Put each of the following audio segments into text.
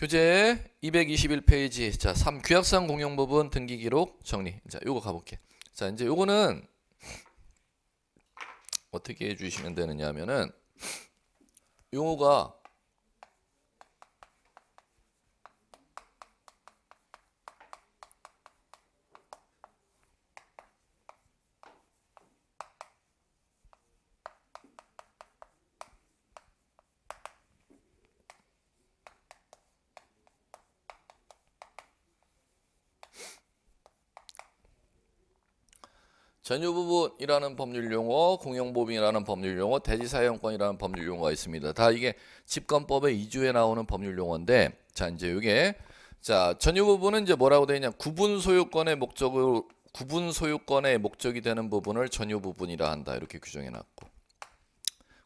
교재 221페이지 자3 규약상 공용법은 등기 기록 정리 자 요거 가볼게 자 이제 요거는 어떻게 해주시면 되느냐 하면은 용어가 전유부분이라는 법률 용어, 공용보빙이라는 법률 용어, 대지사용권이라는 법률 용어가 있습니다. 다 이게 집권법의 2조에 나오는 법률 용어인데 자 이제 이게 자 전유부분은 이제 뭐라고 되냐 구분 소유권의 목적으 구분 소유권의 목적이 되는 부분을 전유부분이라 한다 이렇게 규정해 놨고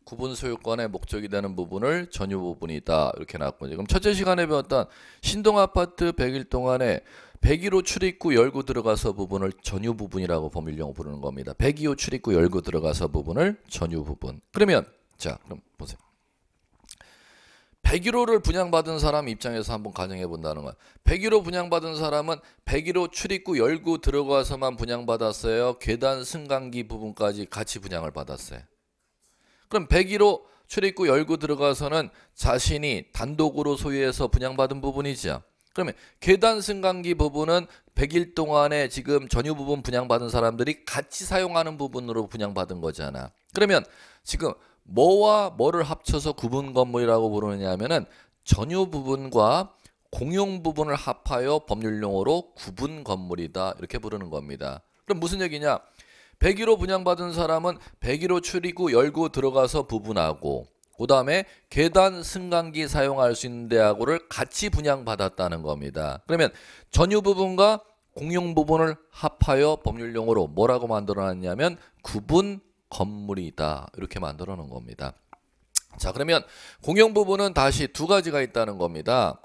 구분 소유권의 목적이 되는 부분을 전유부분이다 이렇게 놨고 그럼 첫째 시간에 배웠던 신동아파트 100일 동안에 102호 출입구 열고 들어가서 부분을 전유 부분이라고 법률용어 부르는 겁니다. 102호 출입구 열고 들어가서 부분을 전유 부분. 그러면 자 그럼 보세요. 101호를 분양받은 사람 입장에서 한번 가정해 본다는 거예요 101호 분양받은 사람은 101호 출입구 열고 들어가서만 분양받았어요. 계단 승강기 부분까지 같이 분양을 받았어요. 그럼 101호 출입구 열고 들어가서는 자신이 단독으로 소유해서 분양받은 부분이죠. 그러면 계단 승강기 부분은 100일 동안에 지금 전유 부분 분양받은 사람들이 같이 사용하는 부분으로 분양받은 거잖아. 그러면 지금 뭐와 뭐를 합쳐서 구분 건물이라고 부르느냐 하면은 전유 부분과 공용 부분을 합하여 법률 용어로 구분 건물이다 이렇게 부르는 겁니다. 그럼 무슨 얘기냐? 101호 분양받은 사람은 101호 출입구 열고 들어가서 부분하고 그 다음에 계단 승강기 사용할 수 있는 대학교를 같이 분양받았다는 겁니다. 그러면 전유 부분과 공용 부분을 합하여 법률용어로 뭐라고 만들어놨냐면 구분 건물이다 이렇게 만들어 놓은 겁니다. 자 그러면 공용 부분은 다시 두 가지가 있다는 겁니다.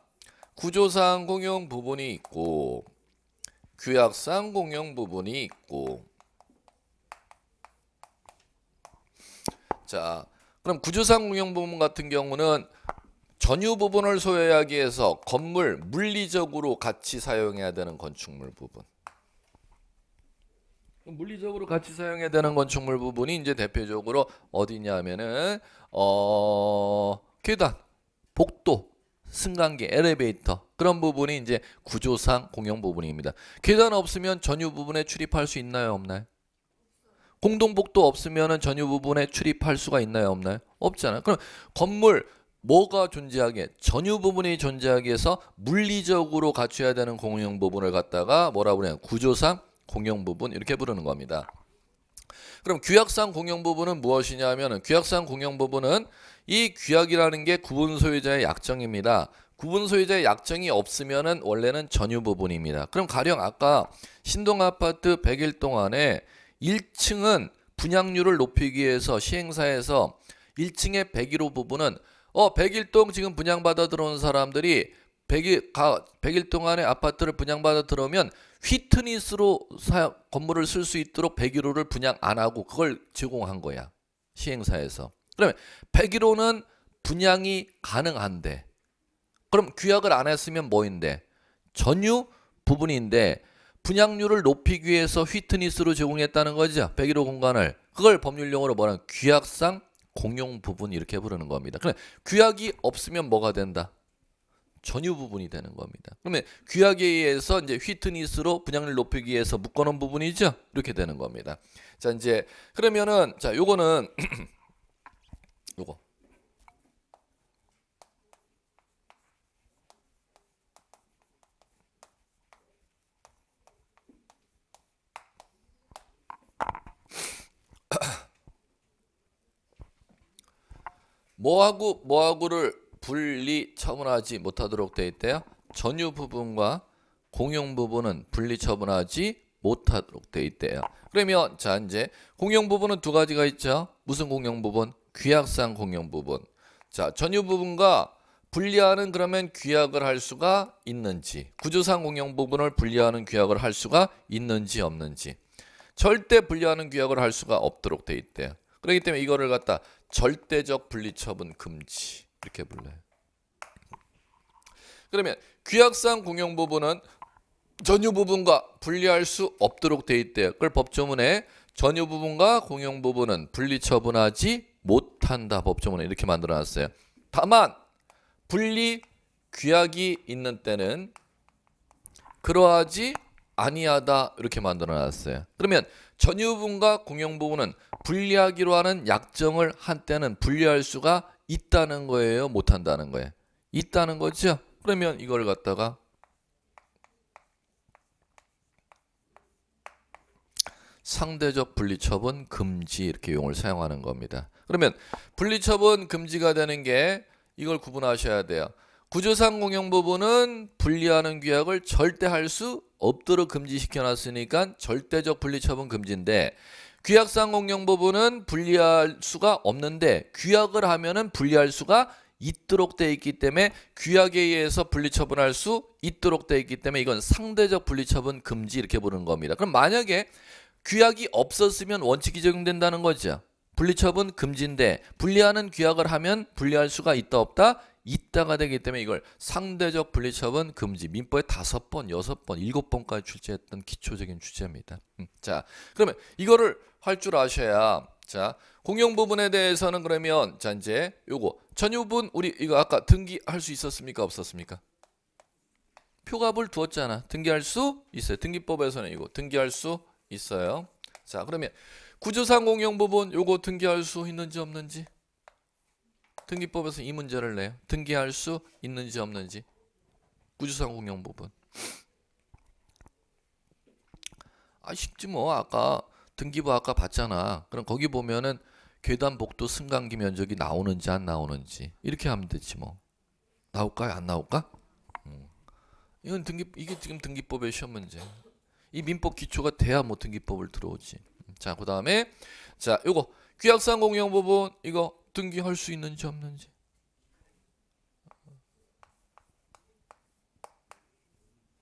구조상 공용 부분이 있고 규약상 공용 부분이 있고 자 그럼 구조상 운영부문 같은 경우는 전유 부분을 소유하기 위해서 건물 물리적으로 같이 사용해야 되는 건축물 부분. 물리적으로 같이 사용해야 되는 건축물 부분이 이제 대표적으로 어디냐 하면은 어 계단, 복도, 승강기, 엘리베이터 그런 부분이 이제 구조상 공용 부분입니다. 계단 없으면 전유 부분에 출입할 수 있나요, 없나요? 공동복도 없으면 전유 부분에 출입할 수가 있나요, 없나요? 없잖아요. 그럼 건물 뭐가 존재하게 전유 부분이 존재하기 위해서 물리적으로 갖춰야 되는 공용 부분을 갖다가 뭐라 그러냐 구조상 공용 부분 이렇게 부르는 겁니다. 그럼 규약상 공용 부분은 무엇이냐 하면은 규약상 공용 부분은 이 규약이라는 게 구분 소유자의 약정입니다. 구분 소유자의 약정이 없으면 원래는 전유 부분입니다. 그럼 가령 아까 신동 아파트 100일 동안에 1층은 분양률을 높이기 위해서 시행사에서 1층의 101호 부분은 어 101동 지금 분양받아 들어온 사람들이 100일, 가, 1 0 0동안에 아파트를 분양받아 들어오면 휘트니스로 사, 건물을 쓸 수 있도록 101호를 분양 안 하고 그걸 제공한 거야. 시행사에서. 그러면 101호는 분양이 가능한데 그럼 규약을 안 했으면 뭐인데? 전유 부분인데 분양률을 높이기 위해서 휘트니스로 제공했다는 거죠. 101호 공간을. 그걸 법률용어로 뭐라 규약상 공용 부분 이렇게 부르는 겁니다. 그럼 규약이 없으면 뭐가 된다? 전유 부분이 되는 겁니다. 그러면 규약에 의해서 이제 휘트니스로 분양률 높이기 위해서 묶어놓은 부분이죠. 이렇게 되는 겁니다. 자 이제 그러면은 자 요거는 요거 뭐하고 뭐하고를 분리 처분하지 못하도록 돼 있대요. 전유 부분과 공용 부분은 분리 처분하지 못하도록 돼 있대요. 그러면 자 이제 공용 부분은 두 가지가 있죠. 무슨 공용 부분? 귀약상 공용 부분. 자 전유 부분과 분리하는 그러면 귀약을할 수가 있는지 구조상 공용 부분을 분리하는 귀약을할 수가 있는지 없는지 절대 분리하는 귀약을할 수가 없도록 돼 있대요. 그렇기 때문에 이거를 갖다 절대적 분리처분 금지 이렇게 불러요. 그러면 규약상 공용 부분은 전유 부분과 분리할 수 없도록 돼 있대요. 그걸 법조문에 전유 부분과 공용 부분은 분리 처분하지 못한다 법조문에 이렇게 만들어 놨어요. 다만 분리 규약이 있는 때는 그러하지 아니하다 이렇게 만들어 놨어요. 그러면 전유분과 공용부분은 분리하기로 하는 약정을 한때는 분리할 수가 있다는 거예요, 못 한다는 거예요. 있다는 거죠. 그러면 이걸 갖다가 상대적 분리처분 금지 이렇게 용을 사용하는 겁니다. 그러면 분리처분 금지가 되는 게 이걸 구분하셔야 돼요. 구조상 공용부분은 분리하는 규약을 절대 할 수 없도록 금지시켜 놨으니까 절대적 분리처분 금지인데 규약상 공용부분은 분리할 수가 없는데 규약을 하면은 분리할 수가 있도록 돼 있기 때문에 규약에 의해서 분리처분할 수 있도록 돼 있기 때문에 이건 상대적 분리처분 금지 이렇게 보는 겁니다. 그럼 만약에 규약이 없었으면 원칙이 적용된다는 거죠. 분리처분 금지인데 분리하는 규약을 하면 분리할 수가 있다 없다 있다가 되기 때문에 이걸 상대적 분리처분 금지 민법에 다섯 번, 여섯 번, 일곱 번까지 출제했던 기초적인 주제입니다. 음, 자, 그러면 이거를 할 줄 아셔야 자 공용 부분에 대해서는 그러면 자 이제 요거 전유분 우리 이거 아까 등기할 수 있었습니까 없었습니까? 표값을 두었잖아. 등기할 수 있어요. 등기법에서는 이거 등기할 수 있어요. 자 그러면 구조상 공용 부분 요거 등기할 수 있는지 없는지 등기법에서 이 문제를 내요. 등기할 수 있는지 없는지. 구조상 공용 부분. 아 쉽지 뭐 아까 등기부 아까 봤잖아. 그럼 거기 보면은 계단 복도 승강기 면적이 나오는지 안 나오는지 이렇게 하면 되지 뭐. 나올까요? 안 나올까? 음. 이건 등기 이게 지금 등기법의 시험 문제. 이 민법 기초가 돼야 뭐 등기법을 들어오지. 음, 자, 그다음에 자, 요거 귀약상 공용법은 이거 등기할 수 있는지 없는지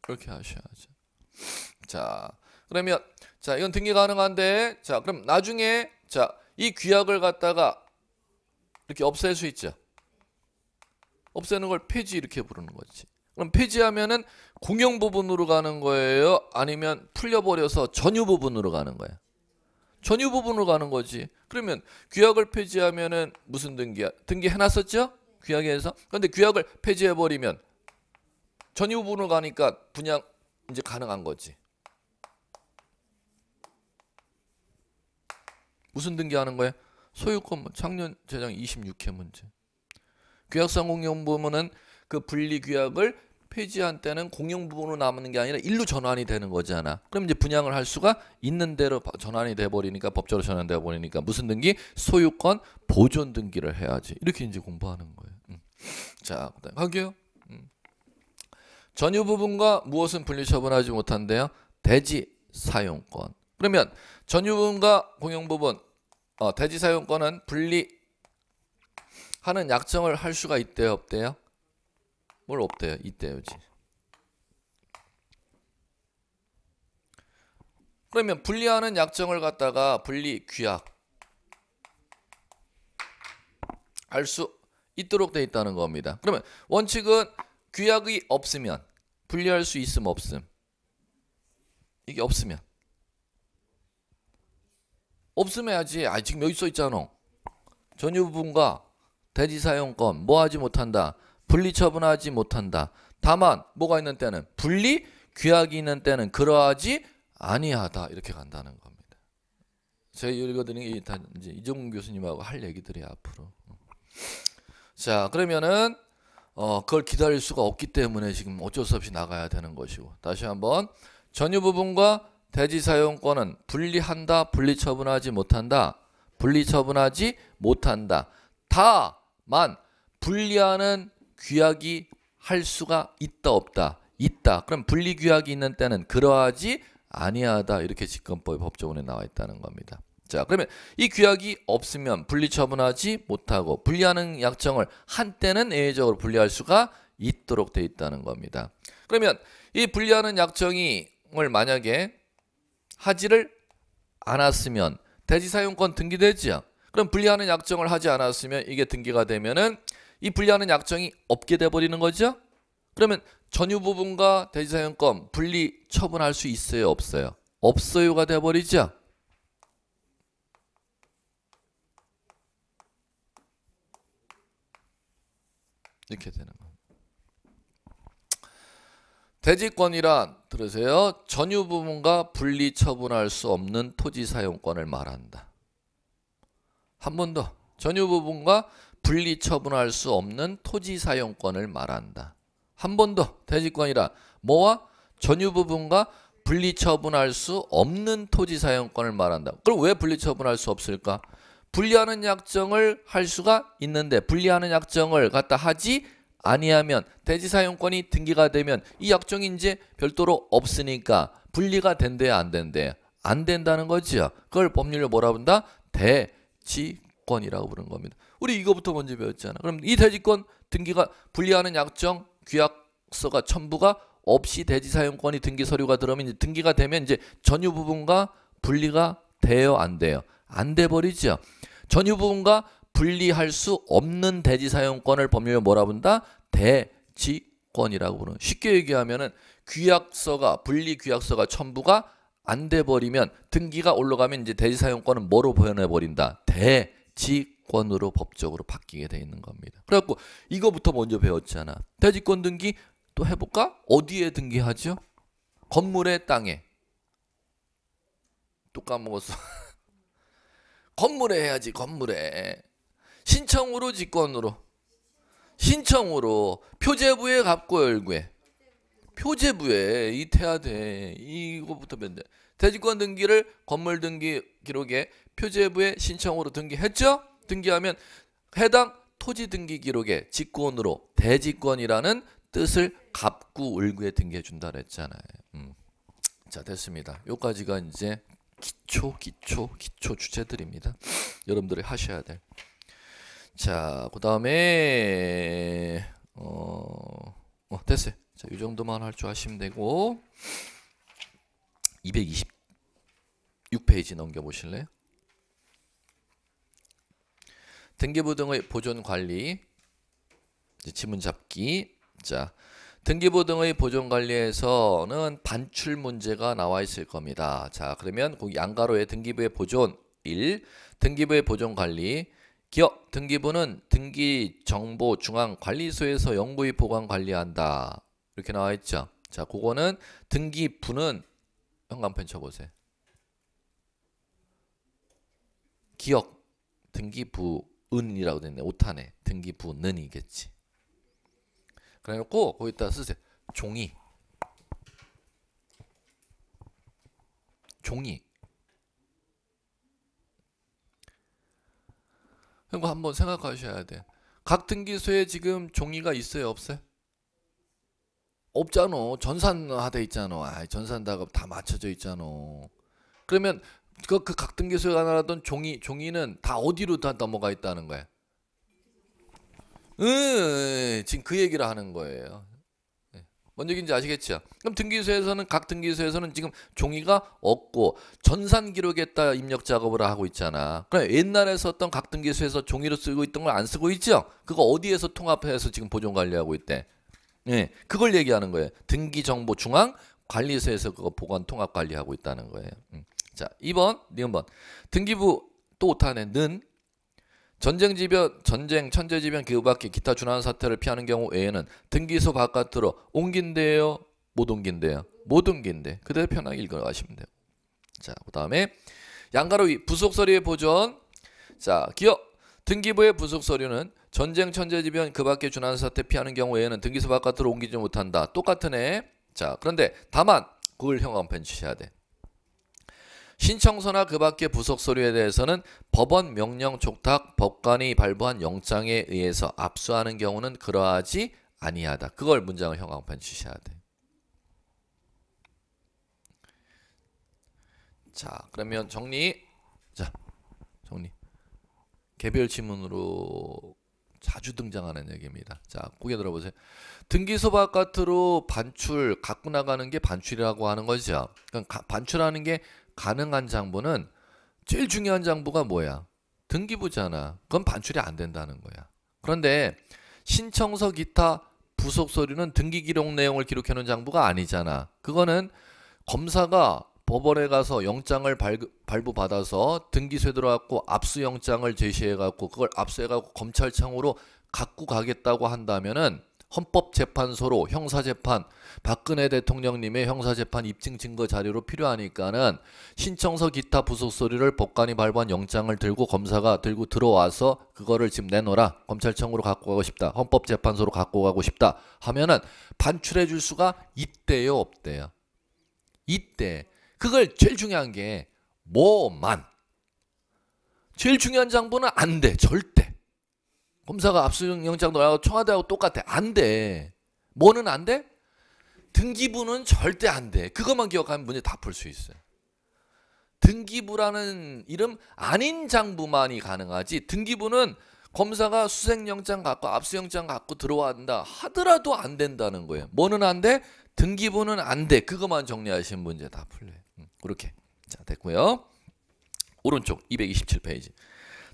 이렇게 하셔야죠. 자, 그러면 자 이건 등기 가능한데 자 그럼 나중에 자이 규약을 갖다가 이렇게 없앨 수 있죠. 없애는 걸 폐지 이렇게 부르는 거지. 그럼 폐지하면은 공용 부분으로 가는 거예요. 아니면 풀려버려서 전유 부분으로 가는 거예요. 전유 부분으로 가는 거지. 그러면 규약을 폐지하면은 무슨 등기야? 등기 해놨었죠? 규약에서. 그런데 규약을 폐지해 버리면 전유 부분으로 가니까 분양 이제 가능한 거지. 무슨 등기하는 거야 소유권 창년 재정 26회 문제. 규약상 공용 부문은 그 분리 규약을 폐지한 때는 공용 부분으로 남는 게 아니라 일로 전환이 되는 거잖아. 그럼 이제 분양을 할 수가 있는 대로 전환이 돼 버리니까 법적으로 전환돼 버리니까 무슨 등기? 소유권 보존 등기를 해야지. 이렇게 이제 공부하는 거예요. 음. 자, 그다음 할게요. 음. 전유 부분과 무엇은 분리 처분하지 못한데요. 대지 사용권. 그러면 전유 부분과 공용 부분 어, 대지 사용권은 분리하는 약정을 할 수가 있대요, 없대요? 뭘 없대 요 이때 그지 그러면 분리하는 약정을 갖다가 분리 규약 알수 있도록 돼 있다는 겁니다. 그러면 원칙은 규약이 없으면 분리할 수 있음 없음 이게 없으면 없으면 해야지. 아 지금 여기 써 있잖아. 전유분과 부 대지 사용권 뭐 하지 못한다. 분리 처분하지 못한다. 다만 뭐가 있는 때는 분리 규약이 있는 때는 그러하지 아니하다 이렇게 간다는 겁니다. 제가 읽어드린 게다이 이종훈 교수님하고 할 얘기들이 앞으로. 자 그러면은 어 그걸 기다릴 수가 없기 때문에 지금 어쩔 수 없이 나가야 되는 것이고 다시 한번 전유 부분과 대지 사용권은 분리한다, 분리 처분하지 못한다, 분리 처분하지 못한다. 다만 분리하는 귀하기 할 수가 있다 없다 있다 그럼 분리귀하기 있는 때는 그러하지 아니하다 이렇게 집권법 법조문에 나와 있다는 겁니다. 자 그러면 이 규약이 없으면 분리처분하지 못하고 분리하는 약정을 한때는 예외적으로 분리할 수가 있도록 돼 있다는 겁니다. 그러면 이 분리하는 약정을 만약에 하지를 않았으면 대지 사용권 등기되지요. 그럼 분리하는 약정을 하지 않았으면 이게 등기가 되면은 이 분리하는 약정이 없게 돼버리는 거죠. 그러면 전유 부분과 대지사용권 분리 처분할 수 있어요 없어요? 없어요가 돼버리죠. 이렇게 되는 거. 대지권이란 들으세요. 전유 부분과 분리 처분할 수 없는 토지 사용권을 말한다. 한 번 더. 전유 부분과 분리 처분할 수 없는 토지 사용권을 말한다. 한 번 더 대지권이라 뭐와 전유부분과 분리 처분할 수 없는 토지 사용권을 말한다. 그럼 왜 분리 처분할 수 없을까? 분리하는 약정을 할 수가 있는데 분리하는 약정을 갖다 하지 아니하면 대지 사용권이 등기가 되면 이 약정이 이제 별도로 없으니까 분리가 된대야 안 된대? 안 된다는 거지요. 그걸 법률로 뭐라 부른다 대지권이라고 부른 겁니다. 우리 이거부터 먼저 배웠잖아. 그럼 이 대지권 등기가 분리하는 약정 귀약서가 첨부가 없이 대지 사용권이 등기 서류가 들어오면 이제 등기가 되면 이제 전유 부분과 분리가 돼요, 안 돼요? 안 돼 버리죠. 전유 부분과 분리할 수 없는 대지 사용권을 법률에 뭐라 본다? 대지권이라고 부르는. 쉽게 얘기하면은 규약서가 분리 귀약서가 첨부가 안 돼 버리면 등기가 올라가면 이제 대지 사용권은 뭐로 보현해 버린다? 대지 권으로 법적으로 바뀌게 돼 있는 겁니다. 그래갖고 이거부터 먼저 배웠잖아. 대지권 등기 또 해볼까? 어디에 등기하죠? 건물의 땅에. 또 까먹었어. 건물에 해야지 건물에. 신청으로 직권으로. 신청으로 표제부에 갑고 열구에. 표제부에 이 태아대 이거부터 맨데 대지권 등기를 건물 등기 기록에 표제부에 신청으로 등기했죠? 등기하면 해당 토지 등기 기록의 직권으로 대지권이라는 뜻을 갑구 을구에 등기해 준다 그랬잖아요. 음. 자 됐습니다. 요까지가 이제 기초 기초 기초 주제들입니다. 여러분들이 하셔야 될. 자, 그다음에 어, 어 됐어요. 자, 이 정도만 할 줄 아시면 되고 226페이지 넘겨 보실래요? 등기부 등의 보존 관리 지문 잡기 자 등기부 등의 보존 관리에서는 반출 문제가 나와 있을 겁니다. 자 그러면 그 양가로의 등기부의 보존 1 등기부의 보존 관리 기업 등기부는 등기 정보 중앙 관리소에서 영구히 보관 관리한다. 이렇게 나와 있죠. 자, 그거는 등기부는 현관펜 쳐보세요. 기억 등기부 은이라고 되네 오탄에 등기 부는이겠지. 그래놓고 거기다 쓰세요. 종이 종이 이거 한번 생각하셔야 돼. 각 등기소에 지금 종이가 있어요 없어요? 없잖아. 전산화돼 있잖아. 전산다가 다 맞춰져 있잖아. 그러면 그, 그 각등기소에 관한하던 종이, 종이는 다 어디로 다 넘어가 있다는 거예요. 지금 그 얘기를 하는 거예요. 예. 뭔 얘기인지 아시겠죠? 그럼 등기소에서는 각 등기소에서는 지금 종이가 없고 전산 기록에다 입력 작업을 하고 있잖아. 그럼 옛날에 썼던 각 등기소에서 종이로 쓰고 있던 걸 안 쓰고 있죠? 그거 어디에서 통합해서 지금 보존 관리하고 있대? 예, 네, 그걸 얘기하는 거예요. 등기 정보 중앙 관리소에서 그거 보관 통합 관리하고 있다는 거예요. 음. 자, 2번, 니은 번 등기부 또오타는 전쟁 지변, 전쟁, 천재 지변, 기후박해, 기타 준하는 사태를 피하는 경우 외에는 등기소 바깥으로 옮긴대요, 못 옮긴대요, 못 옮긴대. 그대로 편하게 읽어가시면 돼요. 자, 그다음에 양가로위 부속 서류의 보존. 자, 기억 등기부의 부속 서류는 전쟁, 천재 지변, 그밖에 준하는 사태 피하는 경우 에는 등기소 바깥으로 옮기지 못한다. 똑같은 애. 자, 그런데 다만 그걸 형광펜 주셔야 돼. 신청서나 그 밖의 부속 서류에 대해서는 법원 명령 촉탁 법관이 발부한 영장에 의해서 압수하는 경우는 그러하지 아니하다. 그걸 문장을 형광판 치셔야 돼. 자, 그러면 정리. 자, 정리. 개별 지문으로 자주 등장하는 얘기입니다. 자, 꾸개 들어보세요. 등기소 바깥으로 반출, 갖고 나가는 게 반출이라고 하는 거죠. 그러니까 반출하는 게 가능한 장부는 제일 중요한 장부가 뭐야? 등기부잖아. 그건 반출이 안 된다는 거야. 그런데 신청서 기타 부속 서류는 등기 기록 내용을 기록해 놓은 장부가 아니잖아. 그거는 검사가 법원에 가서 영장을 발부 받아서 등기소에 들어갔고 압수 영장을 제시해 갖고 그걸 압수해 갖고 검찰청으로 갖고 가겠다고 한다면은 헌법재판소로 형사재판 박근혜 대통령님의 형사재판 입증 증거 자료로 필요하니까는 신청서 기타 부속 서류를 법관이 발부한 영장을 들고 검사가 들고 들어와서 그거를 지금 내놓라 아 검찰청으로 갖고 가고 싶다 헌법재판소로 갖고 가고 싶다 하면은 반출해 줄 수가 있대요 없대요 있대 그걸 제일 중요한 게 뭐만 제일 중요한 장부는 안돼 절대 검사가 압수영장도 하고 청와대하고 똑같아. 안 돼. 뭐는 안 돼? 등기부는 절대 안 돼. 그것만 기억하면 문제 다 풀 수 있어요. 등기부라는 이름 아닌 장부만이 가능하지 등기부는 검사가 수색영장 갖고 압수영장 갖고 들어왔다 하더라도 안 된다는 거예요. 뭐는 안 돼? 등기부는 안 돼. 그것만 정리하시면 문제 다 풀려요. 음, 그렇게. 자, 됐고요. 오른쪽 227페이지.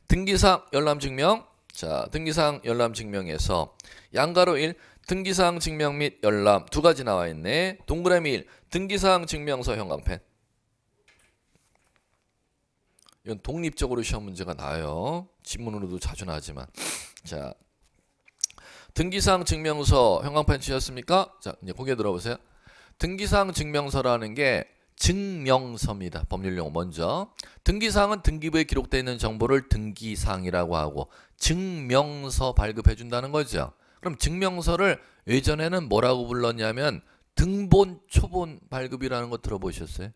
등기사항 열람증명 자, 등기사항 열람 증명에서 양가로 1 등기사항 증명 및 열람 두 가지 나와 있네. 동그라미 1 등기사항 증명서 형광펜. 이건 독립적으로 시험 문제가 나요. 와 지문으로도 자주 나지만. 자. 등기사항 증명서 형광펜 치셨습니까? 자, 이제 고개 들어보세요. 등기사항 증명서라는 게 증명서입니다. 법률용 어 먼저 등기사항은 등기부에 기록되어 있는 정보를 등기사항이라고 하고 증명서 발급해 준다는 거죠. 그럼 증명서를 예전에는 뭐라고 불렀냐면 등본 초본 발급이라는 거 들어보셨어요?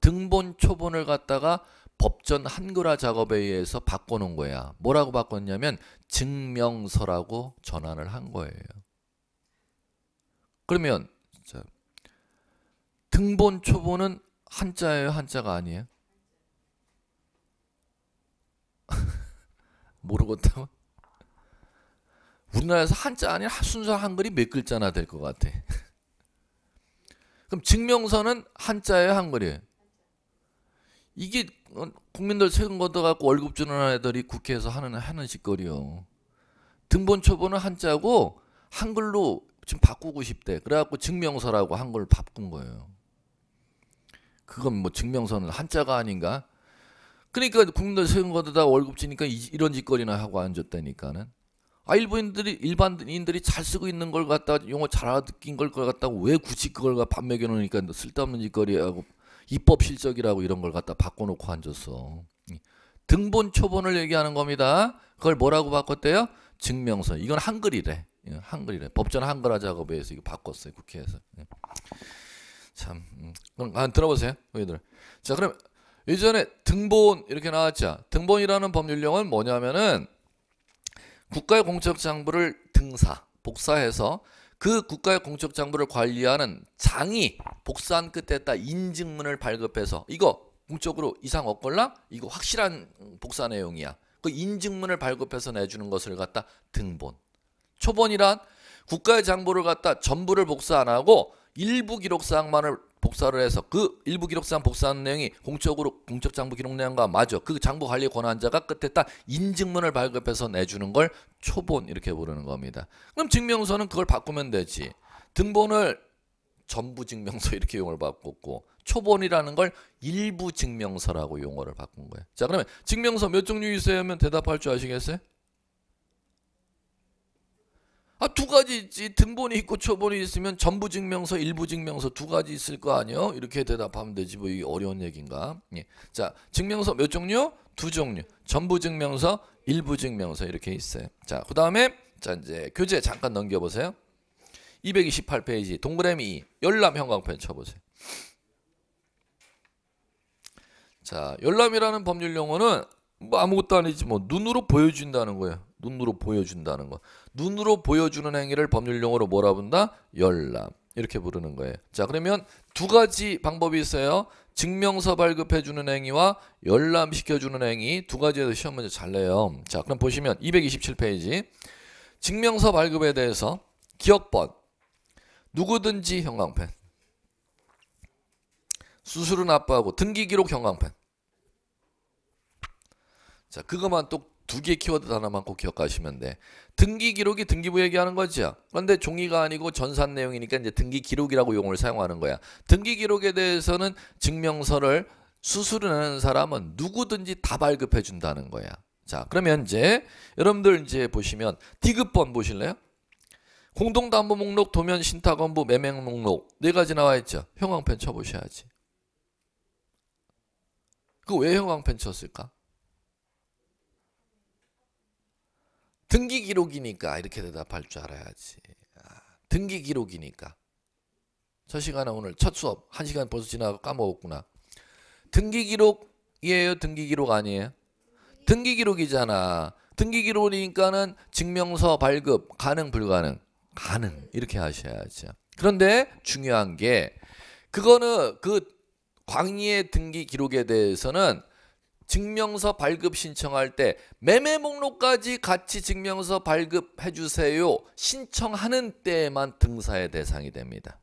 등본 초본을 갖다가 법전 한글화 작업에 의해서 바꿔놓은 거야. 뭐라고 바꿨냐면 증명서라고 전환을 한 거예요. 그러면 등본 초보는 한자예요, 한자가 아니에요? 모르겠다 우리나라에서 한자 아니라순수 한글이 한몇 글자나 될 것 같아. 그럼 증명서는 한자예요, 한글이에요? 이게 국민들 세금 걷어갖고 월급 주는 애들이 국회에서 하는 하는 짓거리요. 등본 초보는 한자고 한글로 지금 바꾸고 싶대. 그래갖고 증명서라고 한글 바꾼 거예요. 그건 뭐 증명서는 한자가 아닌가? 그러니까 국민들 세금 거두다 월급 주니까 이런 짓거리나 하고 앉았다니까는. 아 일본인들이 일반인들이 잘 쓰고 있는 걸 갖다 용어 잘 알아듣긴 걸 갖다 가왜 굳이 그걸 갖다 밥 먹여 놓으니까 쓸데없는 짓거리하고 입법 실적이라고 이런 걸 갖다 바꿔놓고 앉았어. 등본 초본을 얘기하는 겁니다. 그걸 뭐라고 바꿨대요? 증명서. 이건 한글이래. 예, 한글이래. 법전 한글화 작업에서 이거 바꿨어요. 국회에서. 예. 참. 음. 그럼 한 들어보세요. 얘들. 자, 그럼 예전에 등본 이렇게 나왔죠. 등본이라는 법률용은 뭐냐면은 국가의 공적 장부를 등사, 복사해서 그 국가의 공적 장부를 관리하는 장이 복사한 끝에다 인증문을 발급해서 이거 공적으로 이상 없걸랑 이거 확실한 복사 내용이야. 그 인증문을 발급해서 내주는 것을 갖다 등본. 초본이란 국가의 장부를 갖다 전부를 복사 안 하고 일부 기록사항만을 복사를 해서 그 일부 기록사항 복사한 내용이 공적으로 공적 장부 기록 내용과 맞아. 그 장부 관리 권한자가 끝에 딱 인증문을 발급해서 내주는 걸 초본 이렇게 부르는 겁니다. 그럼 증명서는 그걸 바꾸면 되지. 등본을 전부 증명서 이렇게 용어를 바꿨고 초본이라는 걸 일부 증명서라고 용어를 바꾼 거예요. 자 그러면 증명서 몇 종류 있어야 하면 대답할 줄 아시겠어요? 아, 두 가지 있지. 등본이 있고 초본이 있으면 전부 증명서, 일부 증명서 두 가지 있을 거 아니에요? 이렇게 대답하면 되지. 뭐 이게 어려운 얘기인가? 예. 자, 증명서 몇 종류? 두 종류. 전부 증명서, 일부 증명서 이렇게 있어요. 자, 그다음에 자, 이제 교재 잠깐 넘겨 보세요. 228페이지 동그라미 2. 열람 형광펜 쳐 보세요. 자, 열람이라는 법률 용어는 뭐 아무것도 아니지 뭐 눈으로 보여준다는 거예요. 눈으로 보여준다는 것. 눈으로 보여주는 행위를 법률 용어로 뭐라 부른다? 열람. 이렇게 부르는 거예요. 자, 그러면 두 가지 방법이 있어요. 증명서 발급해 주는 행위와 열람시켜 주는 행위 두 가지에서 시험 문제 잘 내요. 자, 그럼 보시면 227페이지. 증명서 발급에 대해서 기억번 누구든지 형광펜 수술은 아빠하고 등기 기록 형광펜 자, 그것만 똑두 개의 키워드 하나만 꼭 기억하시면 돼. 등기 기록이 등기부 얘기하는 거죠. 그런데 종이가 아니고 전산 내용이니까 이제 등기 기록이라고 용어를 사용하는 거야. 등기 기록에 대해서는 증명서를 수수료내는 사람은 누구든지 다 발급해 준다는 거야. 자, 그러면 이제 여러분들 이제 보시면 디귿번 보실래요? 공동담보 목록, 도면 신탁 원부, 매매 목록 네 가지 나와 있죠. 형광펜 쳐보셔야지. 그 왜 형광펜 쳤을까? 등기 기록이니까 이렇게 대답할 줄 알아야지. 아, 등기 기록이니까. 첫 시간에 오늘 첫 수업 한 시간 벌써 지나고 까먹었구나. 등기 기록이에요. 등기 기록 아니에요. 등기 기록이잖아. 등기 기록이니까는 증명서 발급 가능 불가능 가능 이렇게 하셔야죠. 그런데 중요한 게 그거는 그 광의의 등기 기록에 대해서는 증명서 발급 신청할 때 매매 목록까지 같이 증명서 발급해 주세요. 신청하는 때에만 등사의 대상이 됩니다.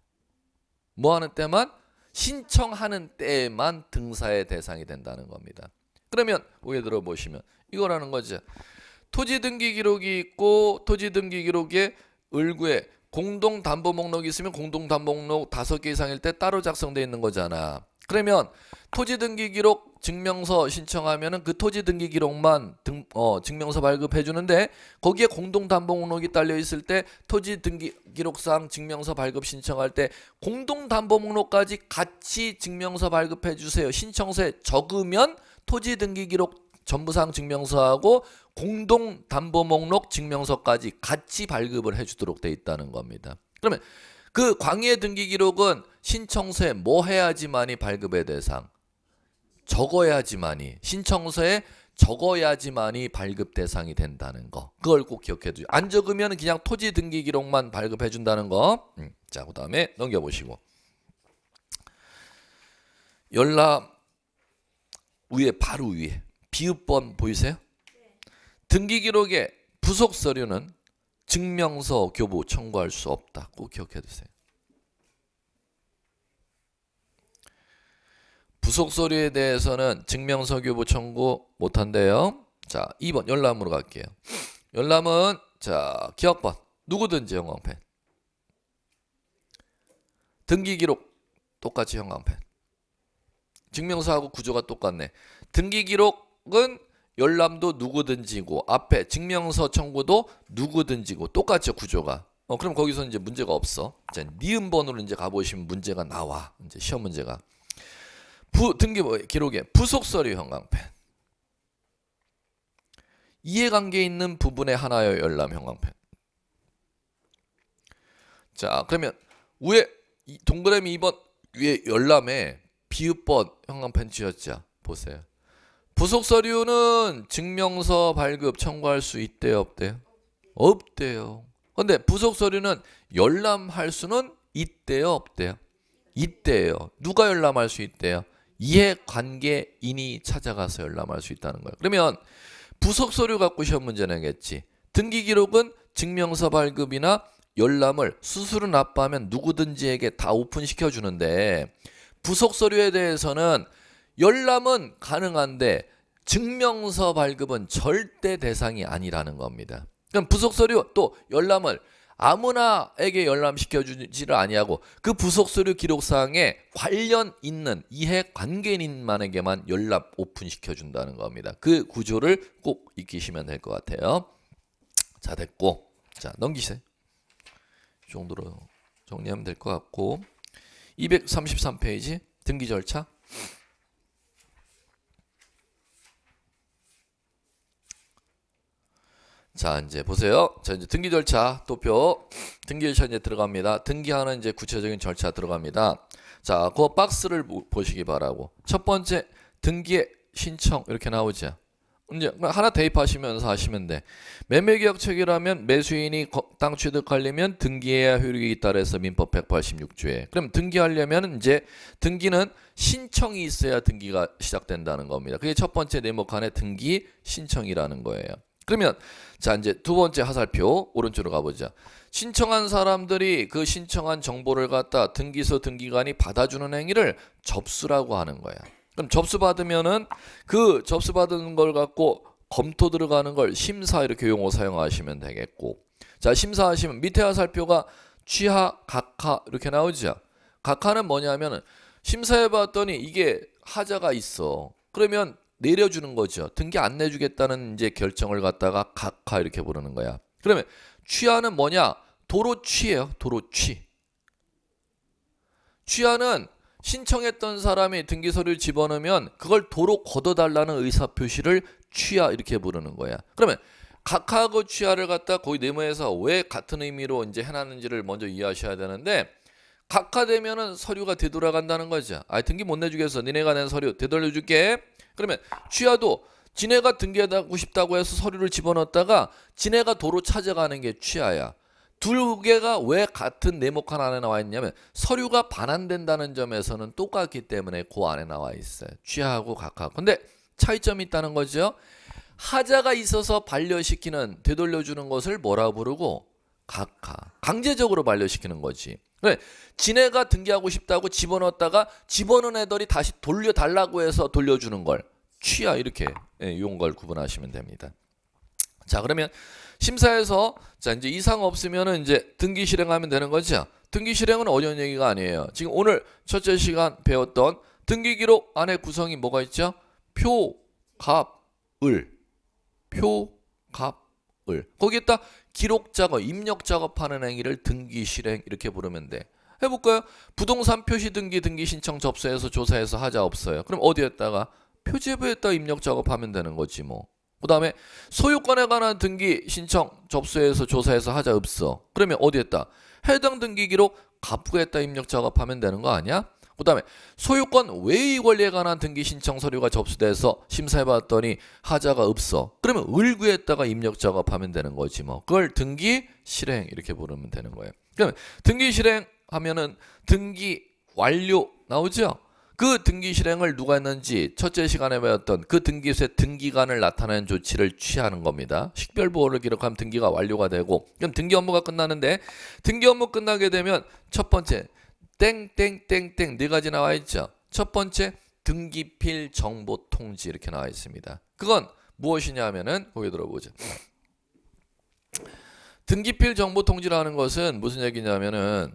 뭐 하는 때만? 신청하는 때에만 등사의 대상이 된다는 겁니다. 그러면 오게 들어보시면 이거라는 거죠. 토지 등기 기록이 있고 토지 등기 기록에 을구에 공동 담보 목록이 있으면 공동 담보 목록 5개 이상일 때 따로 작성되어 있는 거잖아. 그러면 토지 등기 기록 증명서 신청하면은 그 토지 등기 기록만 등, 어, 증명서 발급해 주는데 거기에 공동 담보 목록이 딸려 있을 때 토지 등기 기록상 증명서 발급 신청할 때 공동 담보 목록까지 같이 증명서 발급해 주세요. 신청서에 적으면 토지 등기 기록 전부상 증명서하고 공동 담보 목록 증명서까지 같이 발급을 해 주도록 돼 있다는 겁니다. 그러면 그 광의의 등기 기록은 신청서에 뭐 해야지만이 발급의 대상 적어야지만이 신청서에 적어야지만이 발급 대상이 된다는 거. 그걸 꼭 기억해 두세요. 안 적으면 그냥 토지 등기 기록만 발급해 준다는 거. 음, 자, 그다음에 넘겨 보시고. 열람 위에 바로 위에 비읍번 보이세요? 등기 기록에 부속 서류는 증명서 교부 청구할 수 없다. 꼭 기억해 두세요. 부속 서류에 대해서는 증명서 교부 뭐 청구 못한대요. 자, 2번 열람으로 갈게요. 열람은 자, 기억번 누구든지 형광펜. 등기 기록 똑같이 형광펜. 증명서하고 구조가 똑같네. 등기 기록은 열람도 누구든지고 앞에 증명서 청구도 누구든지고 똑같죠 구조가. 어, 그럼 거기서 이제 문제가 없어. 이제 니은번으로 이제 가보시면 문제가 나와. 이제 시험 문제가. 부 등기 뭐 기록에 부속서류 형광펜 이해관계 있는 부분에 하나여 열람 형광펜 자 그러면 위에 동그라미 2번 위에 열람에 비읍번 형광펜 쥐었자 보세요 부속서류는 증명서 발급 청구할 수 있대요 없대요? 없대요 근데 부속서류는 열람할 수는 있대요 없대요? 있대요 누가 열람할 수 있대요? 이해관계인이 찾아가서 열람할 수 있다는 거예요. 그러면 부속 서류 갖고 시험 문제 내겠지. 등기 기록은 증명서 발급이나 열람을 수수료 납부하면 누구든지에게 다 오픈시켜 주는데 부속 서류에 대해서는 열람은 가능한데 증명서 발급은 절대 대상이 아니라는 겁니다. 그럼 부속 서류 또 열람을 아무나에게 열람시켜 주지를 아니하고 그 부속 서류 기록상에 관련 있는 이해 관계인만에게만 열람 오픈시켜 준다는 겁니다. 그 구조를 꼭 익히시면 될 것 같아요. 자 됐고 자 넘기세요. 이 정도로 정리하면 될 것 같고 233페이지 등기 절차 자 이제 보세요. 자 이제 등기 절차 도표 등기 절차 이제 들어갑니다. 등기하는 이제 구체적인 절차 들어갑니다. 자 그 박스를 보시기 바라고 첫 번째 등기의 신청 이렇게 나오죠. 이제 하나 대입하시면서 하시면 돼. 매매계약 체결하면 매수인이 땅 취득하려면 등기해야 효력이 있 따라서 민법 186조에. 그럼 등기하려면 이제 등기는 신청이 있어야 등기가 시작된다는 겁니다. 그게 첫 번째 네모 칸의 등기 신청이라는 거예요. 그러면 자, 이제 두 번째 하살표 오른쪽으로 가보자. 신청한 사람들이 그 신청한 정보를 갖다 등기소 등기관이 받아주는 행위를 접수라고 하는 거야. 그럼 접수 받으면은 그 접수 받은 걸 갖고 검토 들어가는 걸 심사 이렇게 용어 사용하시면 되겠고. 자, 심사하시면 밑에 하살표가 취하, 각하 이렇게 나오죠. 각하는 뭐냐면은 심사해 봤더니 이게 하자가 있어. 그러면 내려주는 거죠. 등기 안 내주겠다는 이제 결정을 갖다가 각하 이렇게 부르는 거야. 그러면 취하는 뭐냐? 도로 취예요. 도로 취. 취하는 신청했던 사람이 등기서를 류 집어넣으면 그걸 도로 걷어달라는 의사표시를 취하 이렇게 부르는 거야. 그러면 각하고 그 취하를 갖다 거의 네모에서 왜 같은 의미로 이제 해놨는지를 먼저 이해하셔야 되는데 각하되면은 서류가 되돌아간다는 거죠. 아, 등기 못 내주겠어. 니네가 낸 서류 되돌려줄게. 그러면 취하도 지네가 등기하고 싶다고 해서 서류를 집어넣었다가 지네가 도로 찾아가는 게 취하야. 두 개가 왜 같은 네모칸 안에 나와 있냐면 서류가 반환된다는 점에서는 똑같기 때문에 그 안에 나와 있어요. 취하하고 각하. 근데 차이점이 있다는 거죠. 하자가 있어서 반려시키는 되돌려주는 것을 뭐라 부르고 각하. 강제적으로 반려시키는 거지. 그러 네, 지네가 등기하고 싶다고 집어넣었다가 집어넣은 애들이 다시 돌려달라고 해서 돌려주는 걸취하 이렇게 용걸 예, 구분하시면 됩니다. 자 그러면 심사에서 자 이제 이상 없으면은 이제 등기 실행하면 되는 거죠. 등기 실행은 어려운 얘기가 아니에요. 지금 오늘 첫째 시간 배웠던 등기 기록 안에 구성이 뭐가 있죠? 표, 값, 을. 표, 값, 을. 거기에다 기록 작업, 입력 작업하는 행위를 등기 실행 이렇게 부르면 돼. 해볼까요? 부동산 표시 등기 등기 신청 접수해서 조사해서 하자 없어요. 그럼 어디에다가 표제부에다 입력 작업하면 되는 거지 뭐. 그 다음에 소유권에 관한 등기 신청 접수해서 조사해서 하자 없어. 그러면 어디에다 해당 등기 기록 갑부에다 입력 작업하면 되는 거 아니야? 그 다음에 소유권 외의 권리에 관한 등기 신청 서류가 접수돼서 심사해봤더니 하자가 없어. 그러면 을구에다가 입력 작업하면 되는 거지 뭐. 그걸 등기 실행 이렇게 부르면 되는 거예요. 그럼 등기 실행 하면은 등기 완료 나오죠? 그 등기 실행을 누가 했는지 첫째 시간에 배웠던 그 등기세 등기간을 나타내는 조치를 취하는 겁니다. 식별보호를 기록하면 등기가 완료가 되고 그럼 등기 업무가 끝나는데 등기 업무 끝나게 되면 첫 번째 땡땡땡땡 네 가지 나와 있죠. 첫 번째 등기필 정보 통지 이렇게 나와 있습니다. 그건 무엇이냐 하면은 거기 들어보죠. 등기필 정보 통지라는 것은 무슨 얘기냐면은